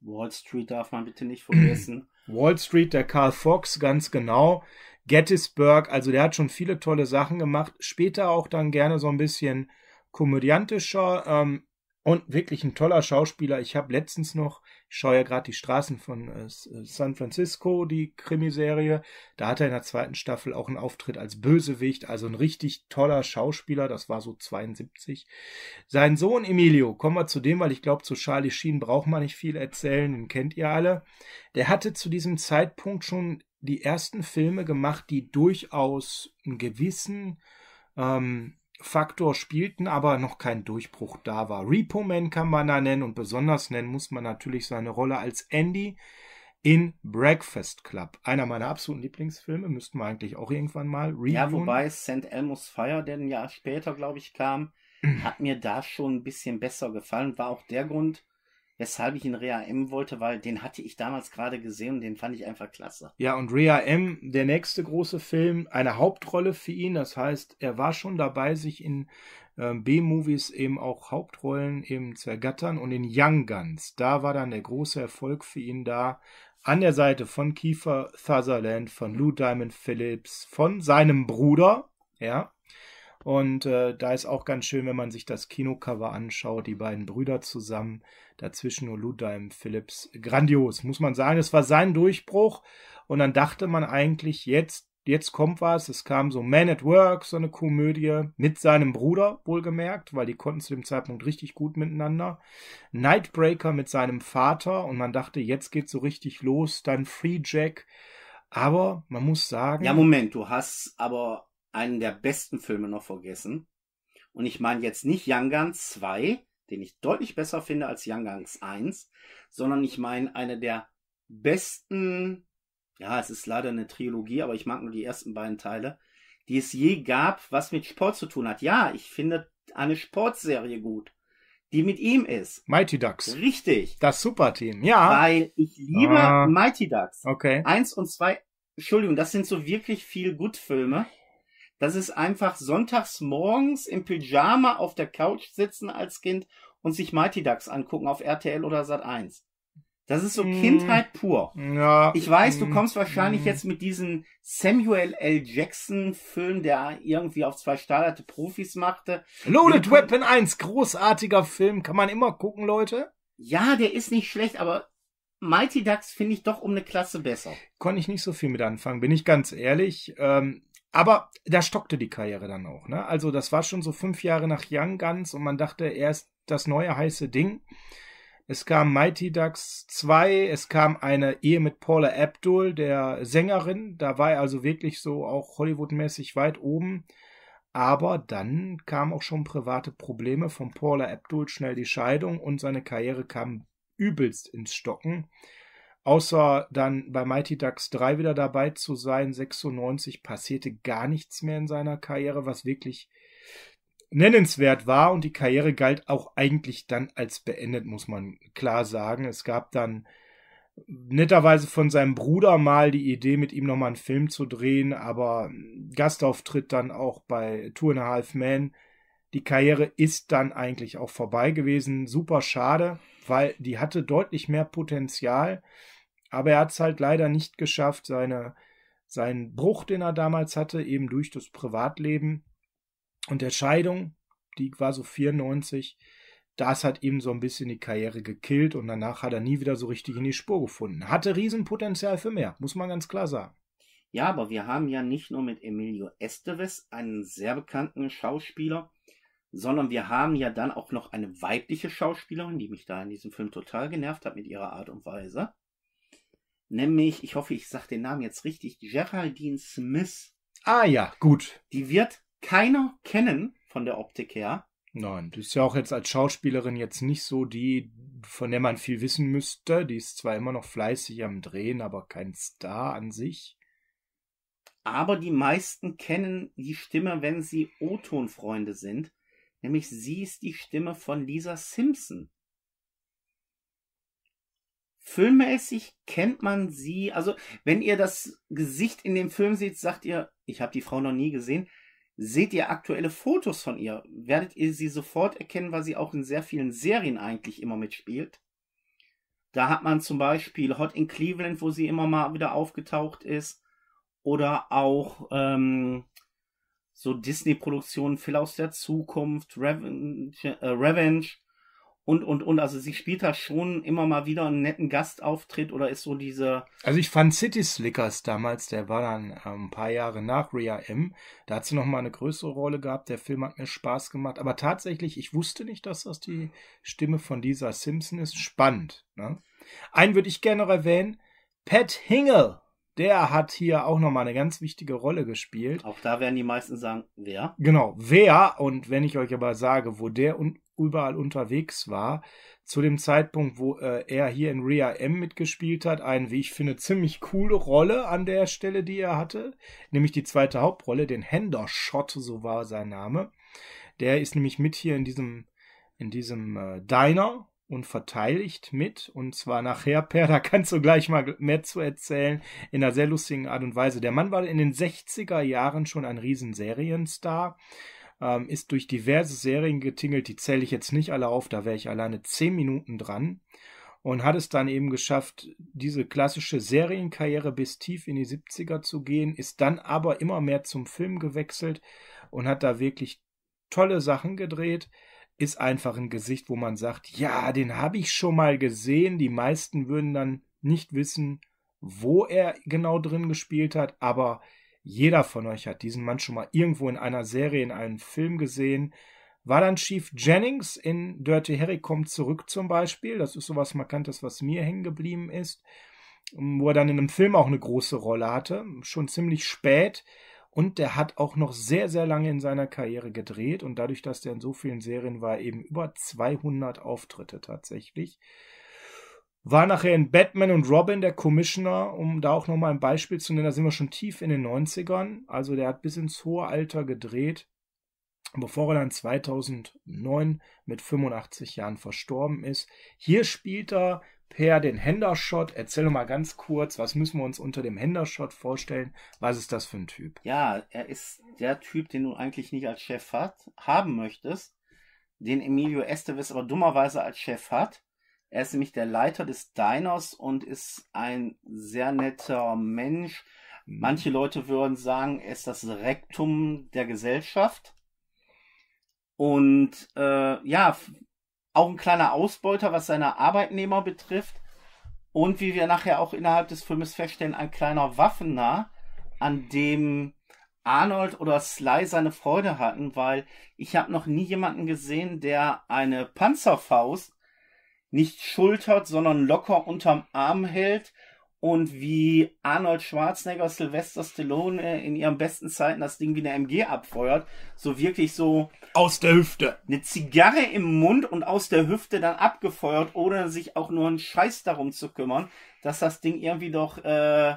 S1: Wall Street darf man bitte nicht vergessen. Wall Street, der Karl Fox, ganz genau. Gettysburg. Also der hat schon viele tolle Sachen gemacht. Später auch dann gerne so ein bisschen komödiantischer ähm, und wirklich ein toller Schauspieler. Ich habe letztens noch, ich schaue ja gerade die Straßen von äh, äh, San Francisco, die Krimiserie. Da hat er in der zweiten Staffel auch einen Auftritt als Bösewicht, also ein richtig toller Schauspieler. Das war so 72. Sein Sohn Emilio, kommen wir zu dem, weil ich glaube, zu Charlie Sheen braucht man nicht viel erzählen, den kennt ihr alle. Der hatte zu diesem Zeitpunkt schon die ersten Filme gemacht, die durchaus einen gewissen ähm, Faktor spielten, aber noch kein Durchbruch da war. Repo Man kann man da nennen und besonders nennen muss man natürlich seine Rolle als Andy in Breakfast Club. Einer meiner absoluten Lieblingsfilme, müssten wir eigentlich auch irgendwann mal
S2: reviewen. Ja, wobei St. Elmo's Fire, der ein Jahr später, glaube ich, kam, hat mir da schon ein bisschen besser gefallen. War auch der Grund, weshalb ich in Rea M wollte, weil den hatte ich damals gerade gesehen und den fand ich einfach klasse.
S1: Ja, und Rea M, der nächste große Film, eine Hauptrolle für ihn. Das heißt, er war schon dabei, sich in ähm, B-Movies eben auch Hauptrollen eben zu ergattern und in Young Guns. Da war dann der große Erfolg für ihn da. An der Seite von Kiefer Sutherland, von Lou Diamond Phillips, von seinem Bruder, ja, und äh, da ist auch ganz schön, wenn man sich das Kinocover anschaut, die beiden Brüder zusammen, dazwischen nur Ludheim Phillips. Grandios, muss man sagen. Es war sein Durchbruch. Und dann dachte man eigentlich, jetzt, jetzt kommt was. Es kam so Man at Work, so eine Komödie, mit seinem Bruder, wohlgemerkt, weil die konnten zu dem Zeitpunkt richtig gut miteinander. Nightbreaker mit seinem Vater. Und man dachte, jetzt geht's so richtig los. Dann Free Jack. Aber man muss sagen. Ja, Moment,
S2: du hast aber einen der besten Filme noch vergessen. Und ich meine jetzt nicht Young Guns 2, den ich deutlich besser finde als Young Guns 1, sondern ich meine eine der besten, ja, es ist leider eine Trilogie, aber ich mag nur die ersten beiden Teile, die es je gab, was mit Sport zu tun hat. Ja, ich finde eine Sportserie gut, die mit ihm ist. Mighty Ducks. Richtig. Das Superteam, ja. Weil ich liebe ah, Mighty Ducks. Okay. Eins und zwei, Entschuldigung, das sind so wirklich viel Gut-Filme. Das ist einfach sonntags morgens im Pyjama auf der Couch sitzen als Kind und sich Mighty Ducks angucken auf RTL oder Sat 1. Das ist so mm. Kindheit pur. Ja. Ich weiß, du hm, kommst wahrscheinlich mm. jetzt mit diesem Samuel L. Jackson Film, der irgendwie auf zwei stahlerte Profis machte. Loaded Weapon 1, großartiger Film, kann man immer gucken, Leute. Ja, der ist nicht schlecht, aber Mighty Ducks finde ich doch um eine Klasse besser.
S1: Konnte ich nicht so viel mit anfangen, bin ich ganz ehrlich. Ähm, aber da stockte die Karriere dann auch. Ne? Also das war schon so fünf Jahre nach Young Guns und man dachte, er ist das neue heiße Ding. Es kam Mighty Ducks 2, es kam eine Ehe mit Paula Abdul, der Sängerin. Da war er also wirklich so auch Hollywood-mäßig weit oben. Aber dann kamen auch schon private Probleme von Paula Abdul, schnell die Scheidung und seine Karriere kam übelst ins Stocken. Außer dann bei Mighty Ducks 3 wieder dabei zu sein, 96 passierte gar nichts mehr in seiner Karriere, was wirklich nennenswert war und die Karriere galt auch eigentlich dann als beendet, muss man klar sagen. Es gab dann netterweise von seinem Bruder mal die Idee, mit ihm nochmal einen Film zu drehen, aber Gastauftritt dann auch bei Two and a Half Men. Die Karriere ist dann eigentlich auch vorbei gewesen. Super schade, weil die hatte deutlich mehr Potenzial. Aber er hat es halt leider nicht geschafft, seine, seinen Bruch, den er damals hatte, eben durch das Privatleben und der Scheidung, die war so 94, das hat ihm so ein bisschen die Karriere gekillt und danach hat er nie wieder so richtig in die Spur gefunden. Hatte Riesenpotenzial für mehr, muss man ganz klar sagen.
S2: Ja, aber wir haben ja nicht nur mit Emilio Estevez einen sehr bekannten Schauspieler, sondern wir haben ja dann auch noch eine weibliche Schauspielerin, die mich da in diesem Film total genervt hat mit ihrer Art und Weise. Nämlich, ich hoffe, ich sage den Namen jetzt richtig, Geraldine Smith. Ah ja, gut. Die wird keiner kennen von der Optik her.
S1: Nein, die ist ja auch jetzt als Schauspielerin jetzt nicht so die, von der man viel wissen müsste.
S2: Die ist zwar immer noch fleißig am Drehen, aber kein Star an sich. Aber die meisten kennen die Stimme, wenn sie O-Ton-Freunde sind. Nämlich sie ist die Stimme von Lisa Simpson filmmäßig kennt man sie. Also, wenn ihr das Gesicht in dem Film seht, sagt ihr, ich habe die Frau noch nie gesehen. Seht ihr aktuelle Fotos von ihr, werdet ihr sie sofort erkennen, weil sie auch in sehr vielen Serien eigentlich immer mitspielt. Da hat man zum Beispiel Hot in Cleveland, wo sie immer mal wieder aufgetaucht ist. Oder auch ähm, so Disney-Produktionen, Phil aus der Zukunft, Reven äh, Revenge und und und. Also sie spielt da schon immer mal wieder einen netten Gastauftritt oder ist so diese.
S1: Also ich fand City Slickers damals, der war dann ähm, ein paar Jahre nach Rhea M. Da hat sie noch mal eine größere Rolle gehabt. Der Film hat mir Spaß gemacht. Aber tatsächlich, ich wusste nicht, dass das die Stimme von dieser Simpson ist. Spannend. Ne? Einen würde ich gerne noch erwähnen. Pat Hingle der hat hier auch nochmal eine ganz
S2: wichtige Rolle gespielt. Auch da werden die meisten sagen, wer? Genau,
S1: wer. Und wenn ich euch aber sage, wo der un überall unterwegs war, zu dem Zeitpunkt, wo äh, er hier in Ria M mitgespielt hat, eine, wie ich finde, ziemlich coole Rolle an der Stelle, die er hatte, nämlich die zweite Hauptrolle, den Hendershot, so war sein Name. Der ist nämlich mit hier in diesem, in diesem äh, Diner, und verteidigt mit. Und zwar nachher, Per, da kannst du gleich mal mehr zu erzählen, in einer sehr lustigen Art und Weise. Der Mann war in den 60er Jahren schon ein Riesenserienstar. Ähm, ist durch diverse Serien getingelt, die zähle ich jetzt nicht alle auf, da wäre ich alleine 10 Minuten dran und hat es dann eben geschafft, diese klassische Serienkarriere bis tief in die 70er zu gehen, ist dann aber immer mehr zum Film gewechselt und hat da wirklich tolle Sachen gedreht ist einfach ein Gesicht, wo man sagt, ja, den habe ich schon mal gesehen. Die meisten würden dann nicht wissen, wo er genau drin gespielt hat, aber jeder von euch hat diesen Mann schon mal irgendwo in einer Serie, in einem Film gesehen. War dann Chief Jennings in Dirty Harry kommt zurück zum Beispiel. Das ist sowas Markantes, was mir hängen geblieben ist. Wo er dann in einem Film auch eine große Rolle hatte. Schon ziemlich spät. Und der hat auch noch sehr, sehr lange in seiner Karriere gedreht und dadurch, dass der in so vielen Serien war, eben über 200 Auftritte tatsächlich. War nachher in Batman und Robin der Commissioner, um da auch nochmal ein Beispiel zu nennen. Da sind wir schon tief in den 90ern. Also der hat bis ins hohe Alter gedreht, bevor er dann 2009 mit 85 Jahren verstorben ist. Hier spielt er per den Händershot. Erzähl mal ganz kurz, was müssen wir uns unter dem Händershot vorstellen? Was ist das für ein Typ?
S2: Ja, er ist der Typ, den du eigentlich nicht als Chef hat, haben möchtest, den Emilio Estevez aber dummerweise als Chef hat. Er ist nämlich der Leiter des Diners und ist ein sehr netter Mensch. Mhm. Manche Leute würden sagen, er ist das Rektum der Gesellschaft. Und äh, ja, auch ein kleiner Ausbeuter, was seine Arbeitnehmer betrifft. Und wie wir nachher auch innerhalb des Filmes feststellen, ein kleiner Waffener, an dem Arnold oder Sly seine Freude hatten, weil ich habe noch nie jemanden gesehen, der eine Panzerfaust nicht schultert, sondern locker unterm Arm hält und wie Arnold Schwarzenegger, Sylvester Stallone äh, in ihren besten Zeiten das Ding wie eine MG abfeuert, so wirklich so aus der Hüfte. Eine Zigarre im Mund und aus der Hüfte dann abgefeuert, ohne sich auch nur einen Scheiß darum zu kümmern, dass das Ding irgendwie doch äh,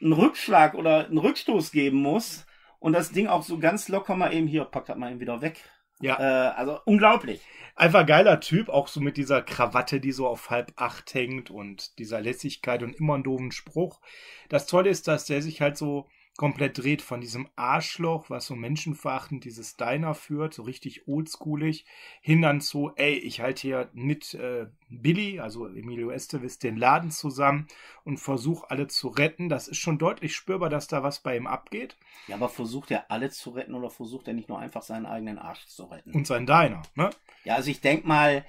S2: einen Rückschlag oder einen Rückstoß geben muss und das Ding auch so ganz locker mal eben hier packt das mal eben wieder weg ja. Äh, also unglaublich. Einfach geiler Typ, auch so mit dieser Krawatte, die so auf halb acht
S1: hängt und dieser Lässigkeit und immer einen doofen Spruch. Das Tolle ist, dass der sich halt so komplett dreht von diesem Arschloch, was so menschenverachtend dieses Diner führt, so richtig oldschoolig, hin dann zu, ey, ich halte hier mit äh, Billy, also Emilio Estevez, den Laden zusammen und versuche alle zu retten. Das ist schon deutlich spürbar, dass da was bei
S2: ihm abgeht. Ja, aber versucht er alle zu retten oder versucht er nicht nur einfach seinen eigenen Arsch zu retten? Und seinen Diner, ne? Ja, also ich denke mal,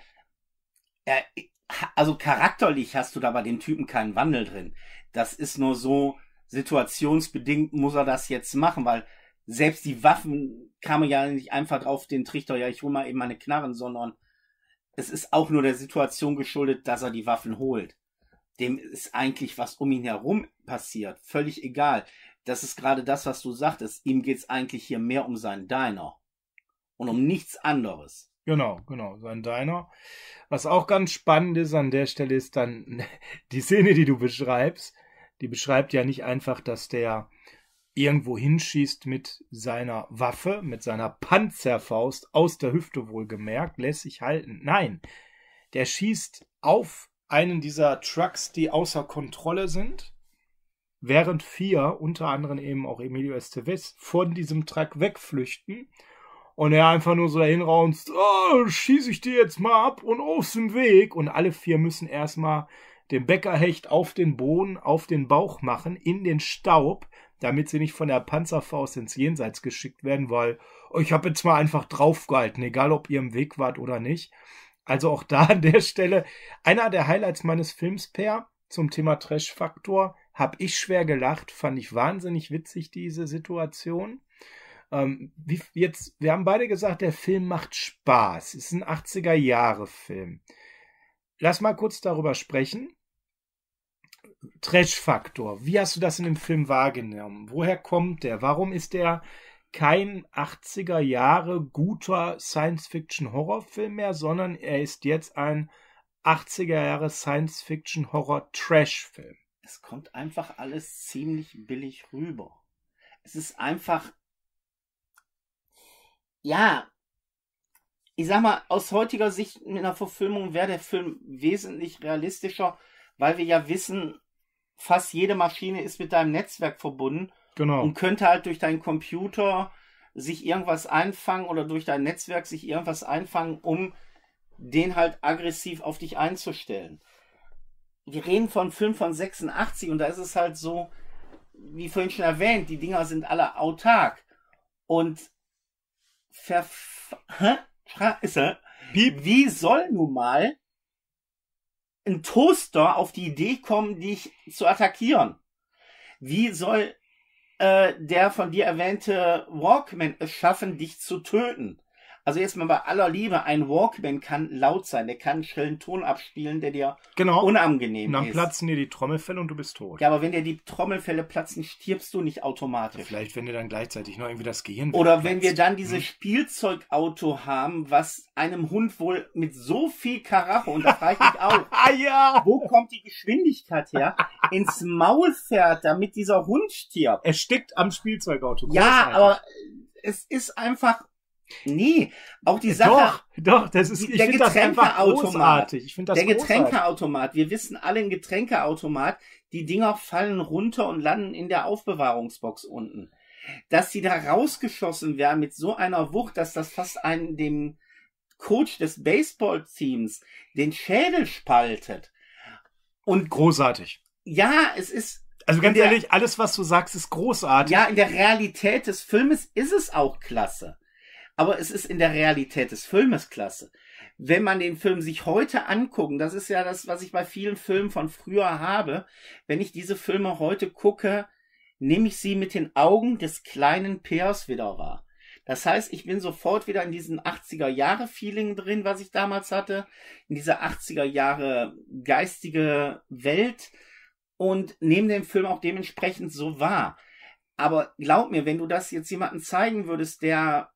S2: er, äh, also charakterlich hast du da bei dem Typen keinen Wandel drin. Das ist nur so, situationsbedingt muss er das jetzt machen, weil selbst die Waffen kamen ja nicht einfach drauf den Trichter, ja, ich hole mal eben meine Knarren, sondern es ist auch nur der Situation geschuldet, dass er die Waffen holt. Dem ist eigentlich, was um ihn herum passiert, völlig egal. Das ist gerade das, was du sagtest. Ihm geht's eigentlich hier mehr um seinen Diner und um nichts anderes.
S1: Genau, genau, sein Diner. Was auch ganz spannend ist an der Stelle ist dann die Szene, die du beschreibst, die beschreibt ja nicht einfach, dass der irgendwo hinschießt mit seiner Waffe, mit seiner Panzerfaust aus der Hüfte wohlgemerkt, lässt sich halten. Nein, der schießt auf einen dieser Trucks, die außer Kontrolle sind, während vier, unter anderem eben auch Emilio Estevez, von diesem Truck wegflüchten und er einfach nur so dahin raunst, oh, schieße ich dir jetzt mal ab und aus dem Weg und alle vier müssen erstmal dem Bäckerhecht auf den Boden, auf den Bauch machen, in den Staub, damit sie nicht von der Panzerfaust ins Jenseits geschickt werden, weil ich habe jetzt mal einfach draufgehalten, egal ob ihr im Weg wart oder nicht. Also auch da an der Stelle einer der Highlights meines Films, Per, zum Thema Trash-Faktor, habe ich schwer gelacht, fand ich wahnsinnig witzig, diese Situation. Ähm, wie, jetzt, wir haben beide gesagt, der Film macht Spaß. Es ist ein 80er-Jahre-Film. Lass mal kurz darüber sprechen. Trash-Faktor. Wie hast du das in dem Film wahrgenommen? Woher kommt der? Warum ist der kein 80er Jahre guter Science-Fiction-Horrorfilm mehr, sondern er ist jetzt ein 80er Jahre Science-Fiction-Horror-Trash-Film?
S2: Es kommt einfach alles ziemlich billig rüber. Es ist einfach. Ja, ich sag mal, aus heutiger Sicht mit einer Verfilmung wäre der Film wesentlich realistischer, weil wir ja wissen, fast jede Maschine ist mit deinem Netzwerk verbunden genau. und könnte halt durch deinen Computer sich irgendwas einfangen oder durch dein Netzwerk sich irgendwas einfangen, um den halt aggressiv auf dich einzustellen. Wir reden von Film von 86 und da ist es halt so, wie vorhin schon erwähnt, die Dinger sind alle autark und verf Hä? Ist Wie soll nun mal ein Toaster auf die Idee kommen, dich zu attackieren? Wie soll äh, der von dir erwähnte Walkman es schaffen, dich zu töten? Also jetzt mal bei aller Liebe, ein Walkman kann laut sein, der kann einen schrillen Ton abspielen, der dir genau. unangenehm und dann ist. Dann platzen
S1: dir die Trommelfälle und du bist tot.
S2: Ja, aber wenn dir die Trommelfälle platzen, stirbst du nicht automatisch. Vielleicht, wenn dir dann gleichzeitig noch irgendwie das Gehirn Oder platzt. wenn wir dann dieses hm. Spielzeugauto haben, was einem Hund wohl mit so viel Karacho, und da frage ich mich auch, ah, ja. wo kommt die Geschwindigkeit her, ins Maul fährt, damit dieser Hund stirbt. Er stickt am Spielzeugauto. Großartig. Ja, aber es ist einfach Nee, auch die Sache. Doch, doch, das ist, ich finde das einfach großartig. Ich finde das Der Getränkeautomat. Wir wissen alle, ein Getränkeautomat, die Dinger fallen runter und landen in der Aufbewahrungsbox unten. Dass sie da rausgeschossen werden mit so einer Wucht, dass das fast einen, dem Coach des Baseballteams den Schädel spaltet. Und. Großartig. Ja, es ist, also ganz der, ehrlich, alles, was du sagst, ist großartig. Ja, in der Realität des Filmes ist es auch klasse aber es ist in der Realität des Filmes klasse. Wenn man den Film sich heute angucken, das ist ja das, was ich bei vielen Filmen von früher habe, wenn ich diese Filme heute gucke, nehme ich sie mit den Augen des kleinen Peers wieder wahr. Das heißt, ich bin sofort wieder in diesen 80er Jahre Feeling drin, was ich damals hatte, in dieser 80er Jahre geistige Welt und nehme den Film auch dementsprechend so wahr. Aber glaub mir, wenn du das jetzt jemandem zeigen würdest, der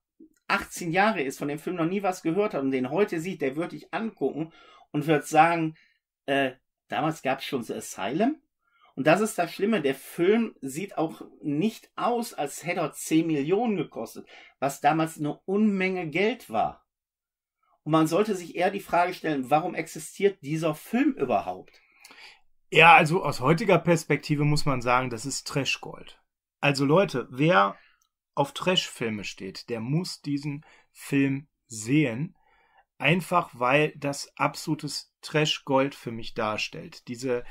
S2: 18 Jahre ist, von dem Film noch nie was gehört hat und den heute sieht, der würde ich angucken und würde sagen, äh, damals gab es schon The Asylum. Und das ist das Schlimme, der Film sieht auch nicht aus, als hätte er 10 Millionen gekostet, was damals eine Unmenge Geld war. Und man sollte sich eher die Frage stellen, warum existiert dieser Film überhaupt?
S1: Ja, also aus heutiger Perspektive muss man sagen, das ist Trashgold. Also Leute, wer auf Trash-Filme steht. Der muss diesen Film sehen, einfach weil das absolutes Trash-Gold für mich darstellt. Diese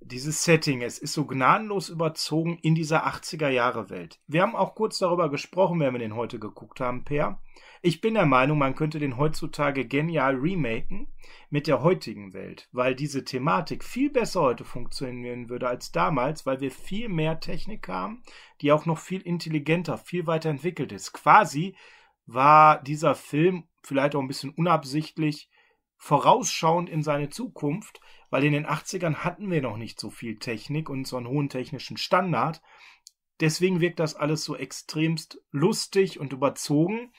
S1: dieses Setting, es ist so gnadenlos überzogen in dieser 80er Jahre Welt. Wir haben auch kurz darüber gesprochen, wenn wir den heute geguckt haben, Per. Ich bin der Meinung, man könnte den heutzutage genial remaken mit der heutigen Welt, weil diese Thematik viel besser heute funktionieren würde als damals, weil wir viel mehr Technik haben, die auch noch viel intelligenter, viel weiterentwickelt ist. Quasi war dieser Film vielleicht auch ein bisschen unabsichtlich vorausschauend in seine Zukunft, weil in den 80ern hatten wir noch nicht so viel Technik und so einen hohen technischen Standard. Deswegen wirkt das alles so extremst lustig und überzogen,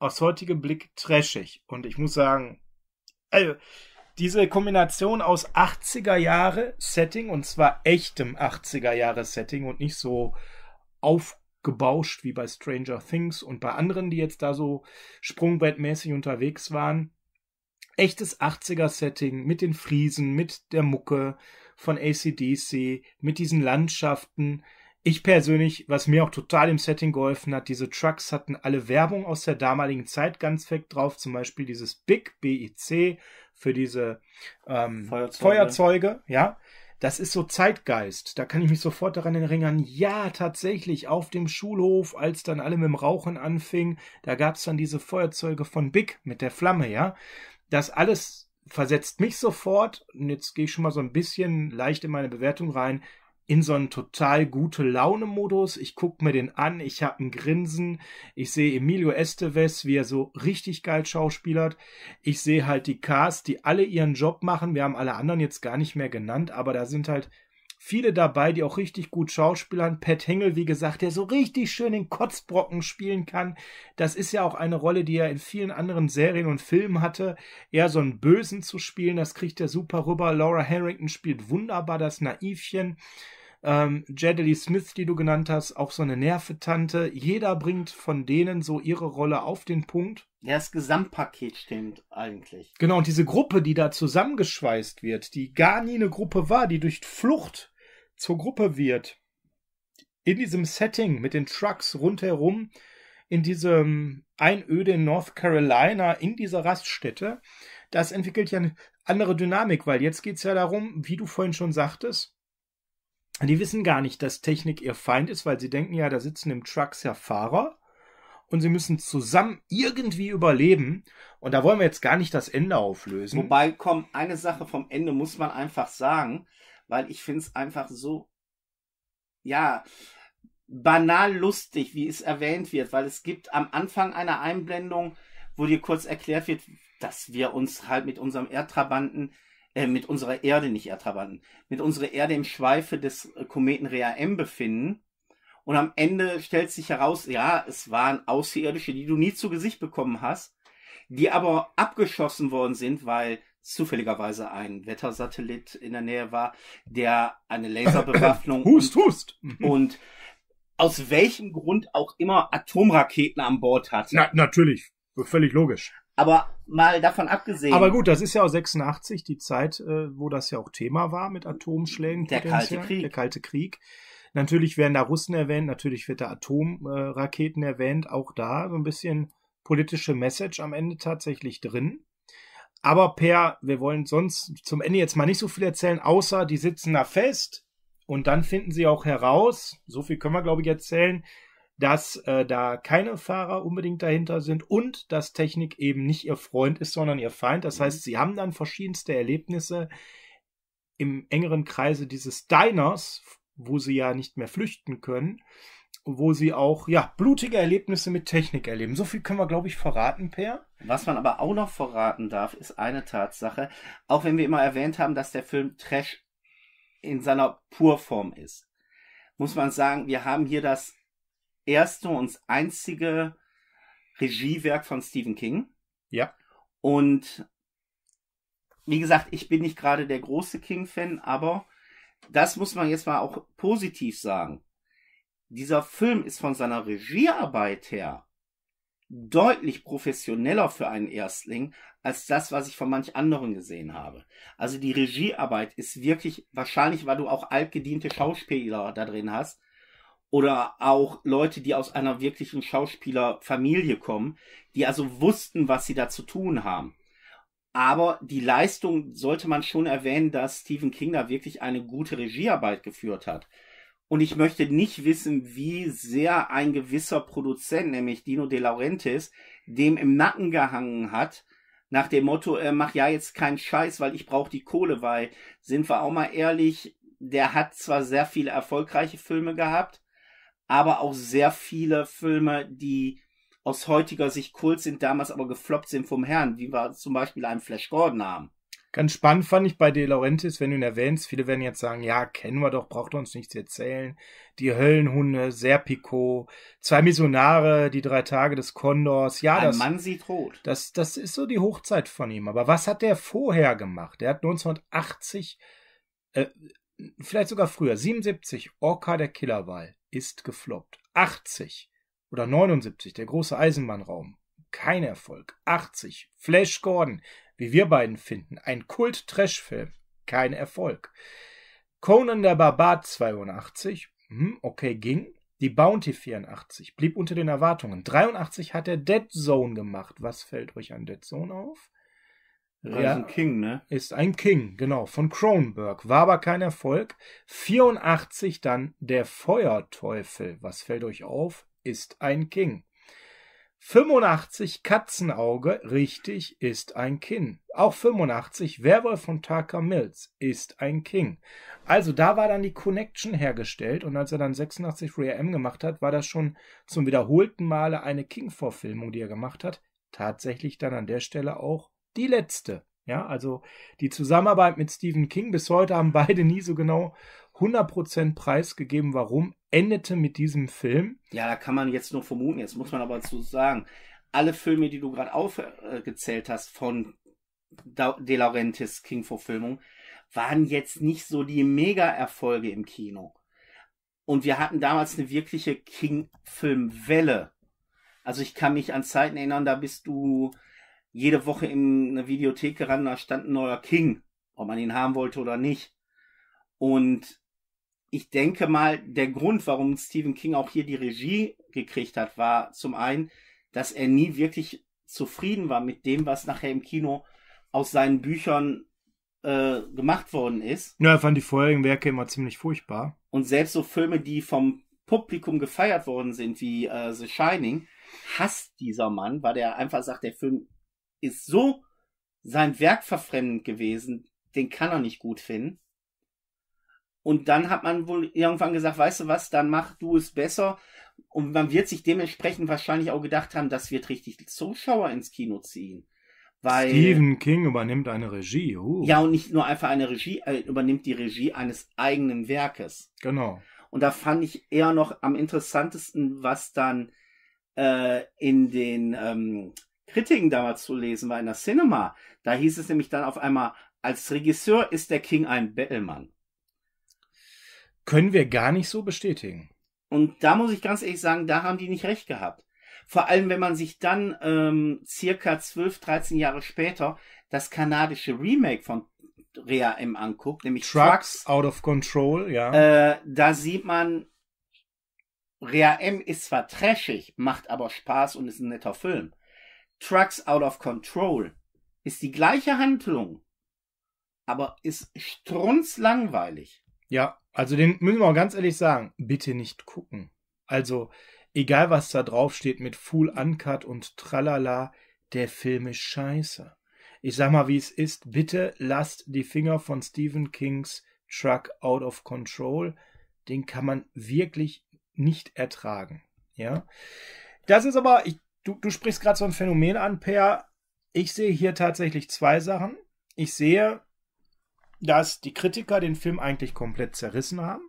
S1: aus heutigem Blick trashig. Und ich muss sagen, also diese Kombination aus 80er Jahre Setting und zwar echtem 80er Jahre Setting und nicht so aufgebauscht wie bei Stranger Things und bei anderen, die jetzt da so sprungbrettmäßig unterwegs waren, echtes 80er-Setting mit den Friesen, mit der Mucke von ACDC, mit diesen Landschaften. Ich persönlich, was mir auch total im Setting geholfen hat, diese Trucks hatten alle Werbung aus der damaligen Zeit ganz weg drauf, zum Beispiel dieses Big BIC e für diese ähm, Feuerzeuge. Feuerzeuge, ja. Das ist so Zeitgeist. Da kann ich mich sofort daran erinnern, ja, tatsächlich, auf dem Schulhof, als dann alle mit dem Rauchen anfingen, da gab es dann diese Feuerzeuge von Big mit der Flamme, ja das alles versetzt mich sofort, und jetzt gehe ich schon mal so ein bisschen leicht in meine Bewertung rein, in so einen total gute Laune-Modus. Ich gucke mir den an, ich habe ein Grinsen, ich sehe Emilio Esteves, wie er so richtig geil schauspielert. Ich sehe halt die Cast, die alle ihren Job machen. Wir haben alle anderen jetzt gar nicht mehr genannt, aber da sind halt viele dabei, die auch richtig gut schauspielern. Pat Hengel, wie gesagt, der so richtig schön den Kotzbrocken spielen kann. Das ist ja auch eine Rolle, die er in vielen anderen Serien und Filmen hatte. Eher so einen Bösen zu spielen, das kriegt er super rüber. Laura Harrington spielt wunderbar das Naivchen. Ähm, Jedley Smith, die du genannt hast, auch so eine Nervetante. Jeder bringt von denen so ihre Rolle auf den Punkt.
S2: Ja, das Gesamtpaket stimmt eigentlich. Genau, und diese
S1: Gruppe, die da zusammengeschweißt wird, die gar nie eine Gruppe war, die durch Flucht zur Gruppe wird, in diesem Setting mit den Trucks rundherum, in diesem Einöde in North Carolina, in dieser Raststätte, das entwickelt ja eine andere Dynamik, weil jetzt geht es ja darum, wie du vorhin schon sagtest, die wissen gar nicht, dass Technik ihr Feind ist, weil sie denken ja, da sitzen im Trucks ja Fahrer und sie müssen zusammen irgendwie überleben.
S2: Und da wollen wir jetzt gar nicht das Ende auflösen. Wobei, komm, eine Sache vom Ende muss man einfach sagen, weil ich finde es einfach so, ja, banal lustig, wie es erwähnt wird, weil es gibt am Anfang einer Einblendung, wo dir kurz erklärt wird, dass wir uns halt mit unserem Erdtrabanten, äh, mit unserer Erde, nicht Erdtrabanten, mit unserer Erde im Schweife des äh, Kometen Rea M befinden und am Ende stellt sich heraus, ja, es waren Außerirdische, die du nie zu Gesicht bekommen hast, die aber abgeschossen worden sind, weil zufälligerweise ein Wettersatellit in der Nähe war, der eine Laserbewaffnung
S1: hust, hust. und
S2: aus welchem Grund auch immer Atomraketen an Bord hatte. Na,
S1: natürlich, völlig logisch.
S2: Aber mal davon abgesehen. Aber gut, das
S1: ist ja auch 86, die Zeit, äh, wo das ja auch Thema war mit Atomschlägen. Der Kalte Krieg. Der Kalte Krieg. Natürlich werden da Russen erwähnt, natürlich wird da Atomraketen äh, erwähnt, auch da so ein bisschen politische Message am Ende tatsächlich drin. Aber Per, wir wollen sonst zum Ende jetzt mal nicht so viel erzählen, außer die sitzen da fest und dann finden sie auch heraus, so viel können wir glaube ich erzählen, dass äh, da keine Fahrer unbedingt dahinter sind und dass Technik eben nicht ihr Freund ist, sondern ihr Feind. Das mhm. heißt, sie haben dann verschiedenste Erlebnisse im engeren Kreise dieses Diners, wo sie ja nicht mehr flüchten können,
S2: wo sie auch ja blutige Erlebnisse mit Technik erleben. So viel können wir glaube ich verraten, Per. Was man aber auch noch verraten darf, ist eine Tatsache, auch wenn wir immer erwähnt haben, dass der Film Trash in seiner Purform ist. Muss man sagen, wir haben hier das erste und einzige Regiewerk von Stephen King. Ja. Und wie gesagt, ich bin nicht gerade der große King-Fan, aber das muss man jetzt mal auch positiv sagen. Dieser Film ist von seiner Regiearbeit her deutlich professioneller für einen Erstling als das, was ich von manch anderen gesehen habe. Also die Regiearbeit ist wirklich wahrscheinlich, weil du auch altgediente Schauspieler da drin hast oder auch Leute, die aus einer wirklichen Schauspielerfamilie kommen, die also wussten, was sie da zu tun haben. Aber die Leistung sollte man schon erwähnen, dass Stephen King da wirklich eine gute Regiearbeit geführt hat. Und ich möchte nicht wissen, wie sehr ein gewisser Produzent, nämlich Dino De Laurentiis, dem im Nacken gehangen hat, nach dem Motto, äh, mach ja jetzt keinen Scheiß, weil ich brauche die Kohle, weil, sind wir auch mal ehrlich, der hat zwar sehr viele erfolgreiche Filme gehabt, aber auch sehr viele Filme, die aus heutiger Sicht cool sind, damals aber gefloppt sind vom Herrn, wie wir zum Beispiel einen Flash Gordon haben.
S1: Ganz spannend fand ich bei De
S2: Laurentiis, wenn du ihn
S1: erwähnst, viele werden jetzt sagen, ja, kennen wir doch, braucht er uns nichts erzählen. Die Höllenhunde, Serpico, zwei Missionare, die drei Tage des Kondors. Ja, Ein das, Mann sieht rot. Das, das ist so die Hochzeit von ihm. Aber was hat der vorher gemacht? Der hat 1980, äh, vielleicht sogar früher, 77, Orca der Killerwal ist gefloppt. 80, oder 79, der große Eisenbahnraum. Kein Erfolg. 80, Flash Gordon, wie wir beiden finden, ein Kult-Trash-Film. Kein Erfolg. Conan der Barbar 82, hm, okay, ging. Die Bounty 84 blieb unter den Erwartungen. 83 hat er Dead Zone gemacht. Was fällt euch an Dead Zone auf? Ja, ist ein King, ne? Ist ein King, genau, von Kronberg. War aber kein Erfolg. 84 dann der Feuerteufel. Was fällt euch auf? ist ein King. 85 Katzenauge, richtig, ist ein King. Auch 85 Werwolf von Tucker Mills ist ein King. Also da war dann die Connection hergestellt und als er dann 86 Rare M gemacht hat, war das schon zum wiederholten Male eine King-Vorfilmung, die er gemacht hat. Tatsächlich dann an der Stelle auch die letzte. Ja, also die Zusammenarbeit mit Stephen King bis heute haben beide nie so genau 100% preisgegeben, warum endete mit diesem Film.
S2: Ja, da kann man jetzt nur vermuten, jetzt muss man aber dazu sagen, alle Filme, die du gerade aufgezählt hast von De Laurentiis King-Verfilmung, waren jetzt nicht so die Mega-Erfolge im Kino. Und wir hatten damals eine wirkliche King-Filmwelle. Also ich kann mich an Zeiten erinnern, da bist du jede Woche in eine Videothek ran, da stand ein neuer King, ob man ihn haben wollte oder nicht. Und ich denke mal, der Grund, warum Stephen King auch hier die Regie gekriegt hat, war zum einen, dass er nie wirklich zufrieden war mit dem, was nachher im Kino aus seinen Büchern äh, gemacht worden ist.
S1: Ja, er fand die vorherigen Werke immer ziemlich furchtbar.
S2: Und selbst so Filme, die vom Publikum gefeiert worden sind, wie äh, The Shining, hasst dieser Mann, weil der einfach sagt, der Film ist so sein Werk verfremdend gewesen, den kann er nicht gut finden. Und dann hat man wohl irgendwann gesagt, weißt du was, dann mach du es besser. Und man wird sich dementsprechend wahrscheinlich auch gedacht haben, das wird richtig Zuschauer ins Kino ziehen. Weil, Stephen
S1: King übernimmt eine Regie. Uh. Ja, und
S2: nicht nur einfach eine Regie, er äh, übernimmt die Regie eines eigenen Werkes. Genau. Und da fand ich eher noch am interessantesten, was dann äh, in den ähm, Kritiken damals zu lesen war in der Cinema. Da hieß es nämlich dann auf einmal, als Regisseur ist der King ein Bettelmann.
S1: Können wir gar nicht so bestätigen.
S2: Und da muss ich ganz ehrlich sagen, da haben die nicht recht gehabt. Vor allem, wenn man sich dann ähm, circa 12, 13 Jahre später das kanadische Remake von Rea M anguckt, nämlich Trucks, Trucks Out of Control, ja. Äh, da sieht man, Rea M ist zwar trashig, macht aber Spaß und ist ein netter Film. Trucks Out of Control ist die gleiche Handlung, aber ist strunzlangweilig.
S1: Ja, also den müssen wir auch ganz ehrlich sagen, bitte nicht gucken. Also, egal was da drauf steht mit Full Uncut und Tralala, der Film ist scheiße. Ich sag mal, wie es ist, bitte lasst die Finger von Stephen Kings Truck Out of Control. Den kann man wirklich nicht ertragen. Ja. Das ist aber, ich du, du sprichst gerade so ein Phänomen an, Per. Ich sehe hier tatsächlich zwei Sachen. Ich sehe, dass die Kritiker den Film eigentlich komplett zerrissen haben.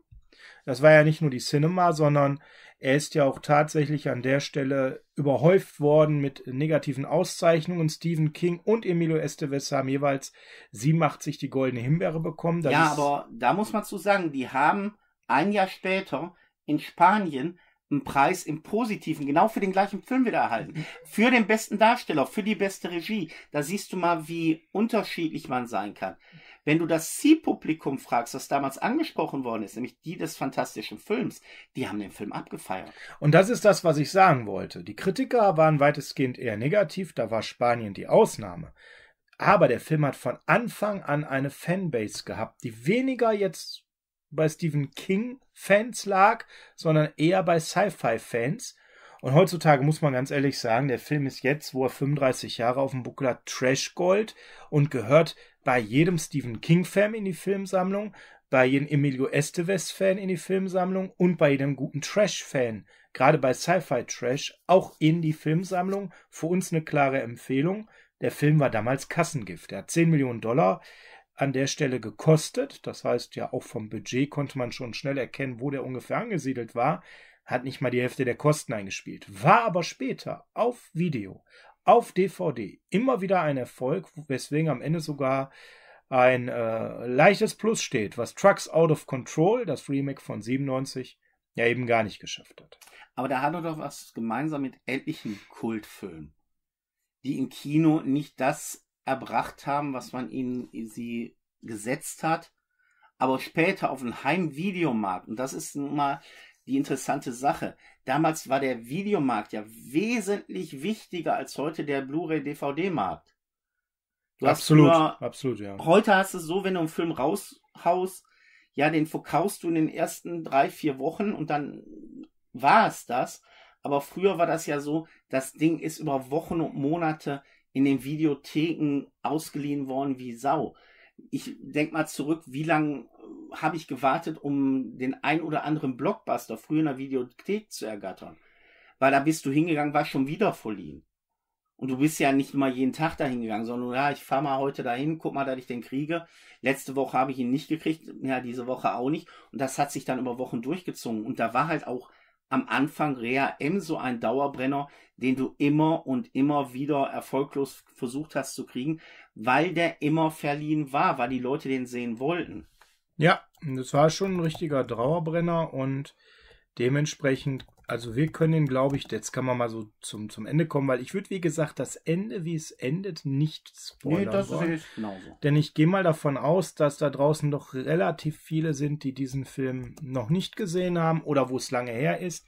S1: Das war ja nicht nur die Cinema, sondern er ist ja auch tatsächlich an der Stelle überhäuft worden mit negativen Auszeichnungen. Stephen King und Emilio Estevez haben jeweils 87 die Goldene Himbeere bekommen. Das ja, aber
S2: da muss man zu sagen, die haben ein Jahr später in Spanien einen Preis im Positiven, genau für den gleichen Film wieder erhalten. Für den besten Darsteller, für die beste Regie. Da siehst du mal, wie unterschiedlich man sein kann. Wenn du das Zielpublikum fragst, was damals angesprochen worden ist, nämlich die des fantastischen Films, die haben den Film abgefeiert.
S1: Und das ist das, was ich sagen wollte. Die Kritiker waren weitestgehend eher negativ, da war Spanien die Ausnahme. Aber der Film hat von Anfang an eine Fanbase gehabt, die weniger jetzt bei Stephen King-Fans lag, sondern eher bei Sci-Fi-Fans. Und heutzutage muss man ganz ehrlich sagen, der Film ist jetzt, wo er 35 Jahre auf dem Buckel hat, Trash Gold und gehört bei jedem Stephen King-Fan in die Filmsammlung, bei jedem Emilio Estevez-Fan in die Filmsammlung und bei jedem guten Trash-Fan, gerade bei Sci-Fi-Trash, auch in die Filmsammlung. Für uns eine klare Empfehlung. Der Film war damals Kassengift. Er hat 10 Millionen Dollar an der Stelle gekostet. Das heißt ja auch vom Budget konnte man schon schnell erkennen, wo der ungefähr angesiedelt war. Hat nicht mal die Hälfte der Kosten eingespielt. War aber später auf Video, auf DVD immer wieder ein Erfolg, weswegen am Ende sogar ein äh, leichtes Plus steht, was Trucks Out of Control, das Remake von 97, ja eben gar nicht geschafft hat.
S2: Aber da hat er doch was gemeinsam mit etlichen Kultfilmen, die im Kino nicht das erbracht haben, was man ihnen sie gesetzt hat, aber später auf den Heimvideomarkt, und das ist nun mal die interessante Sache, damals war der Videomarkt ja wesentlich wichtiger als heute der Blu-ray-DVD-Markt. Absolut, nur,
S1: absolut, ja. Heute
S2: hast du so, wenn du einen Film raushaust, ja, den verkaufst du in den ersten drei, vier Wochen und dann war es das. Aber früher war das ja so, das Ding ist über Wochen und Monate in den Videotheken ausgeliehen worden wie Sau. Ich denke mal zurück, wie lange äh, habe ich gewartet, um den ein oder anderen Blockbuster früher in der Videothek zu ergattern. Weil da bist du hingegangen, war schon wieder verliehen. Und du bist ja nicht mal jeden Tag dahin gegangen, sondern ja, ich fahre mal heute dahin, guck mal, dass ich den kriege. Letzte Woche habe ich ihn nicht gekriegt, ja, diese Woche auch nicht. Und das hat sich dann über Wochen durchgezogen. Und da war halt auch am Anfang Rea M so ein Dauerbrenner, den du immer und immer wieder erfolglos versucht hast zu kriegen, weil der immer verliehen war, weil die Leute den sehen wollten.
S1: Ja, das war schon ein richtiger Dauerbrenner und dementsprechend also wir können, glaube ich, jetzt kann man mal so zum, zum Ende kommen, weil ich würde, wie gesagt, das Ende, wie es endet, nicht spoilern. Nee, das wollen. ist genauso. Denn ich gehe mal davon aus, dass da draußen doch relativ viele sind, die diesen Film noch nicht gesehen haben oder wo es lange her ist.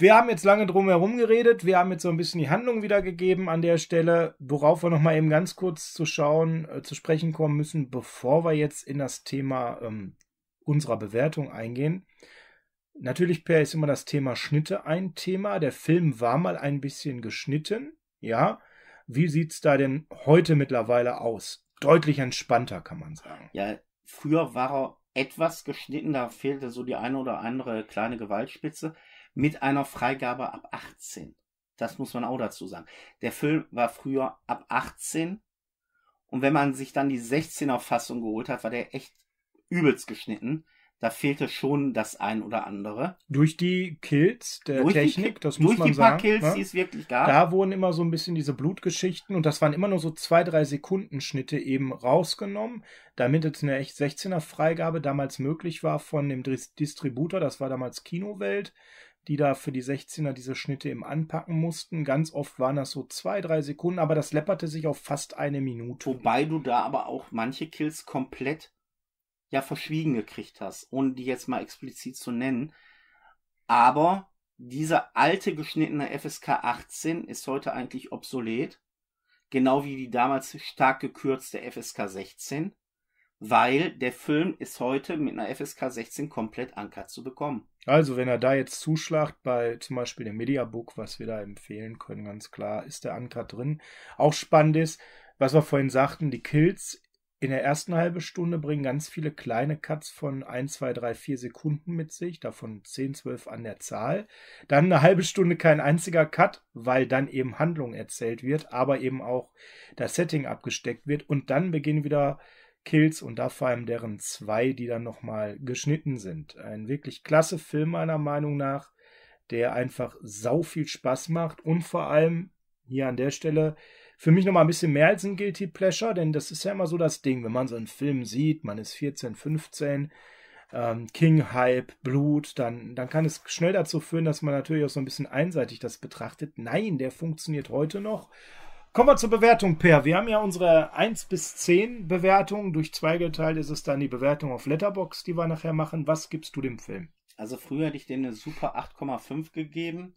S1: Wir haben jetzt lange drum herum geredet, wir haben jetzt so ein bisschen die Handlung wiedergegeben an der Stelle, worauf wir nochmal eben ganz kurz zu schauen, äh, zu sprechen kommen müssen, bevor wir jetzt in das Thema ähm, unserer Bewertung eingehen. Natürlich, Per, ist immer das Thema Schnitte ein Thema. Der Film war mal ein bisschen geschnitten, ja. Wie sieht es da denn heute mittlerweile aus? Deutlich entspannter, kann man sagen.
S2: Ja, früher war er etwas geschnitten, da fehlte so die eine oder andere kleine Gewaltspitze mit einer Freigabe ab 18. Das muss man auch dazu sagen. Der Film war früher ab 18 und wenn man sich dann die 16er Fassung geholt hat, war der echt übelst geschnitten da fehlte schon das ein oder andere.
S1: Durch die Kills der durch Technik, die, das muss man sagen. Durch die paar Kills, ne? die es wirklich gab. Da wurden immer so ein bisschen diese Blutgeschichten und das waren immer nur so zwei, drei Sekunden Schnitte eben rausgenommen, damit jetzt eine echt 16er Freigabe damals möglich war von dem Distributor, das war damals Kinowelt, die da für die 16er diese Schnitte eben anpacken mussten. Ganz oft waren das so zwei, drei Sekunden, aber das läpperte sich auf fast eine Minute. Wobei
S2: du da aber auch manche Kills komplett ja verschwiegen gekriegt hast, ohne die jetzt mal explizit zu nennen. Aber dieser alte geschnittene FSK 18 ist heute eigentlich obsolet, genau wie die damals stark gekürzte FSK 16, weil der Film ist heute mit einer FSK 16 komplett ankert zu bekommen.
S1: Also wenn er da jetzt zuschlagt bei zum Beispiel dem Mediabook, was wir da empfehlen können, ganz klar, ist der Anker drin. Auch spannend ist, was wir vorhin sagten, die Kills in der ersten halben Stunde bringen ganz viele kleine Cuts von 1, 2, 3, 4 Sekunden mit sich, davon 10, 12 an der Zahl. Dann eine halbe Stunde kein einziger Cut, weil dann eben Handlung erzählt wird, aber eben auch das Setting abgesteckt wird. Und dann beginnen wieder Kills und da vor allem deren zwei, die dann nochmal geschnitten sind. Ein wirklich klasse Film meiner Meinung nach, der einfach sau viel Spaß macht und vor allem hier an der Stelle für mich nochmal ein bisschen mehr als ein Guilty Pleasure, denn das ist ja immer so das Ding, wenn man so einen Film sieht, man ist 14, 15, ähm, King-Hype, Blut, dann, dann kann es schnell dazu führen, dass man natürlich auch so ein bisschen einseitig das betrachtet. Nein, der funktioniert heute noch. Kommen wir zur Bewertung, Per. Wir haben ja unsere 1 bis 10 Bewertung. Durch zwei geteilt ist es dann die Bewertung auf Letterbox, die wir nachher machen. Was gibst du dem Film?
S2: Also früher hätte ich dem eine super 8,5 gegeben.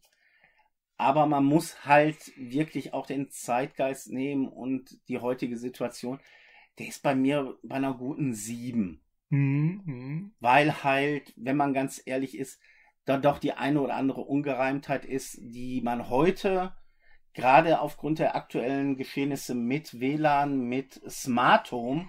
S2: Aber man muss halt wirklich auch den Zeitgeist nehmen und die heutige Situation. Der ist bei mir bei einer guten sieben.
S1: Mhm.
S2: Weil halt, wenn man ganz ehrlich ist, da doch die eine oder andere Ungereimtheit ist, die man heute gerade aufgrund der aktuellen Geschehnisse mit WLAN, mit Smart Home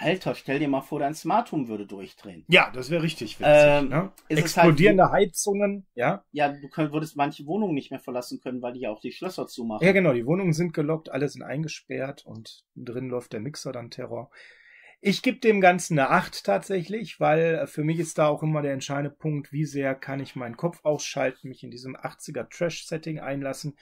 S2: Alter, stell dir mal vor, dein Smart Home würde durchdrehen. Ja, das wäre richtig witzig. Ähm, ne? Halt Explodierende halt, Heizungen, ja. Ja, du könnt, würdest manche Wohnungen nicht mehr verlassen können, weil die ja auch die Schlösser zumachen. Ja, genau,
S1: die Wohnungen sind gelockt, alle sind eingesperrt und drin läuft der Mixer dann Terror. Ich gebe dem Ganzen eine 8 tatsächlich, weil äh, für mich ist da auch immer der entscheidende Punkt, wie sehr kann ich meinen Kopf ausschalten, mich in diesem 80er Trash-Setting einlassen.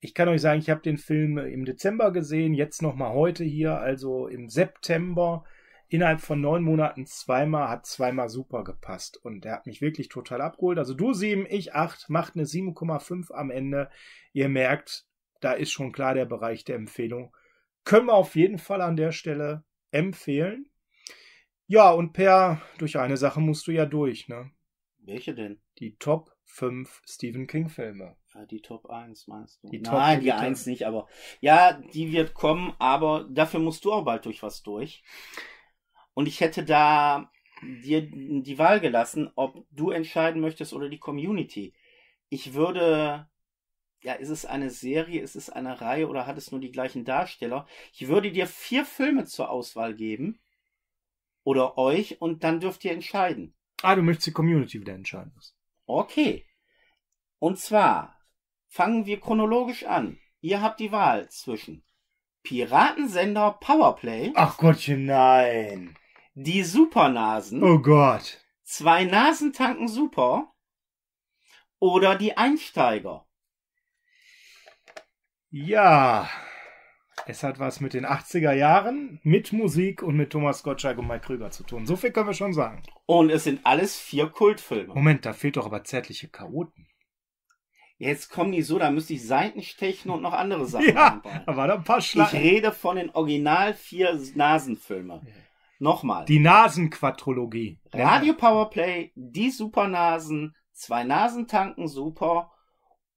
S1: Ich kann euch sagen, ich habe den Film im Dezember gesehen, jetzt nochmal heute hier, also im September innerhalb von neun Monaten zweimal, hat zweimal super gepasst. Und der hat mich wirklich total abgeholt. Also du sieben, ich acht, macht eine 7,5 am Ende. Ihr merkt, da ist schon klar der Bereich der Empfehlung. Können wir auf jeden Fall an der Stelle empfehlen. Ja, und Per, durch eine Sache musst du ja durch, ne?
S2: Welche denn?
S1: Die Top 5 Stephen King-Filme.
S2: Ja, die Top 1 meinst du? Die Nein, die 1 nicht, aber ja, die wird kommen, aber dafür musst du auch bald durch was durch. Und ich hätte da dir die Wahl gelassen, ob du entscheiden möchtest oder die Community. Ich würde, ja, ist es eine Serie, ist es eine Reihe oder hat es nur die gleichen Darsteller? Ich würde dir vier Filme zur Auswahl geben oder euch und dann dürft ihr entscheiden. Ah, du möchtest die Community wieder entscheiden. Okay. Und zwar fangen wir chronologisch an. Ihr habt die Wahl zwischen Piratensender Powerplay. Ach Gottchen, nein. Die Supernasen. Oh
S1: Gott.
S2: Zwei Nasen tanken super. Oder die Einsteiger.
S1: Ja. Es hat was mit den 80er Jahren, mit Musik und mit Thomas
S2: Gottschalk und Mike Krüger zu tun. So viel können wir schon sagen. Und es sind alles vier Kultfilme. Moment, da fehlt doch aber zärtliche Chaoten. Jetzt kommen die so, da müsste ich Seiten stechen und noch andere Sachen ja, anbauen. Da war da ein paar Schlangen. Ich rede von den original vier Nasenfilmen. Ja. Nochmal.
S1: Die Nasenquadrologie. Radio
S2: Powerplay, die Supernasen, zwei Nasentanken, super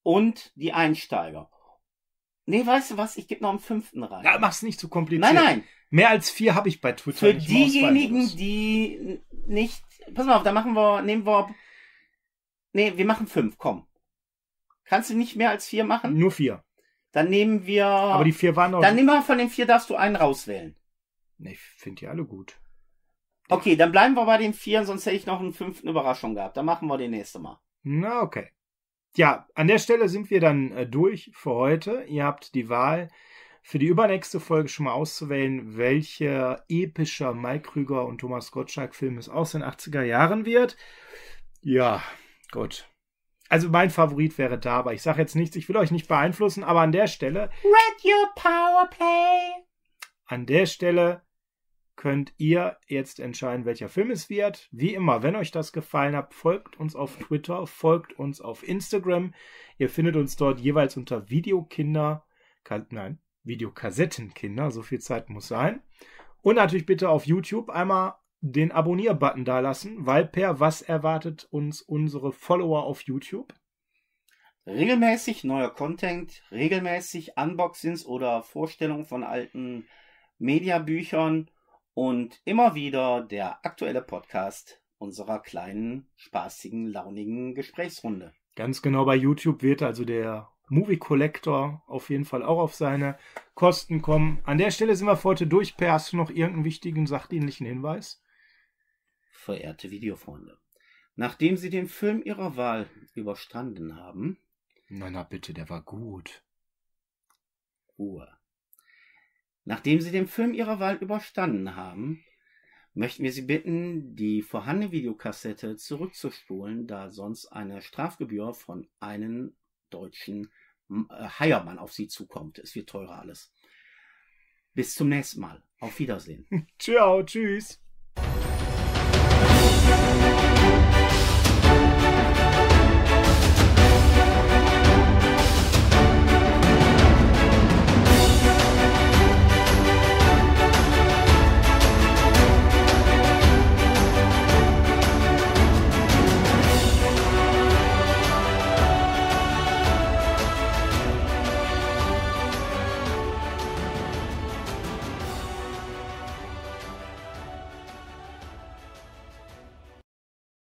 S2: und die Einsteiger. Nee, weißt du was? Ich gebe noch einen fünften rein. Ja, mach's nicht
S1: zu kompliziert. Nein, nein. Mehr als vier habe ich bei Twitter. Für diejenigen,
S2: die nicht. Pass mal auf, da machen wir, nehmen wir. Nee, wir machen fünf, komm. Kannst du nicht mehr als vier machen? Nur vier. Dann nehmen wir. Aber die vier waren noch. Dann nehmen wir von den vier darfst du einen rauswählen. Ich finde die alle gut. Okay, dann bleiben wir bei den vier, sonst hätte ich noch einen fünften Überraschung gehabt. Dann machen wir den nächste Mal.
S1: Na, okay. Ja, an der Stelle sind wir dann äh, durch für heute. Ihr habt die Wahl, für die übernächste Folge schon mal auszuwählen, welcher epischer Mike Krüger und Thomas Gottschalk-Film es aus den 80er Jahren wird. Ja, gut. Also mein Favorit wäre da, aber ich sage jetzt nichts, ich will euch nicht beeinflussen, aber an der Stelle.
S2: Red your power play!
S1: An der Stelle könnt ihr jetzt entscheiden, welcher Film es wird. Wie immer, wenn euch das gefallen hat, folgt uns auf Twitter, folgt uns auf Instagram. Ihr findet uns dort jeweils unter Videokinder, nein, Videokassettenkinder, so viel Zeit muss sein. Und natürlich bitte auf YouTube einmal den Abonnier-Button lassen, weil per was erwartet uns unsere Follower
S2: auf YouTube? Regelmäßig neuer Content, regelmäßig Unboxings oder Vorstellungen von alten Mediabüchern und immer wieder der aktuelle Podcast unserer kleinen, spaßigen, launigen Gesprächsrunde.
S1: Ganz genau bei YouTube wird also der Movie Collector auf jeden Fall auch auf seine Kosten kommen. An der Stelle sind wir für heute durch. Per, hast du noch irgendeinen wichtigen sachdienlichen
S2: Hinweis? Verehrte Videofreunde, nachdem Sie den Film Ihrer Wahl überstanden haben. Na, na bitte, der war gut. Ruhe. Nachdem Sie den Film Ihrer Wahl überstanden haben, möchten wir Sie bitten, die vorhandene Videokassette zurückzuspulen, da sonst eine Strafgebühr von einem deutschen äh, Heiermann auf Sie zukommt. Es wird teurer alles. Bis zum nächsten Mal. Auf Wiedersehen. Ciao,
S1: tschüss.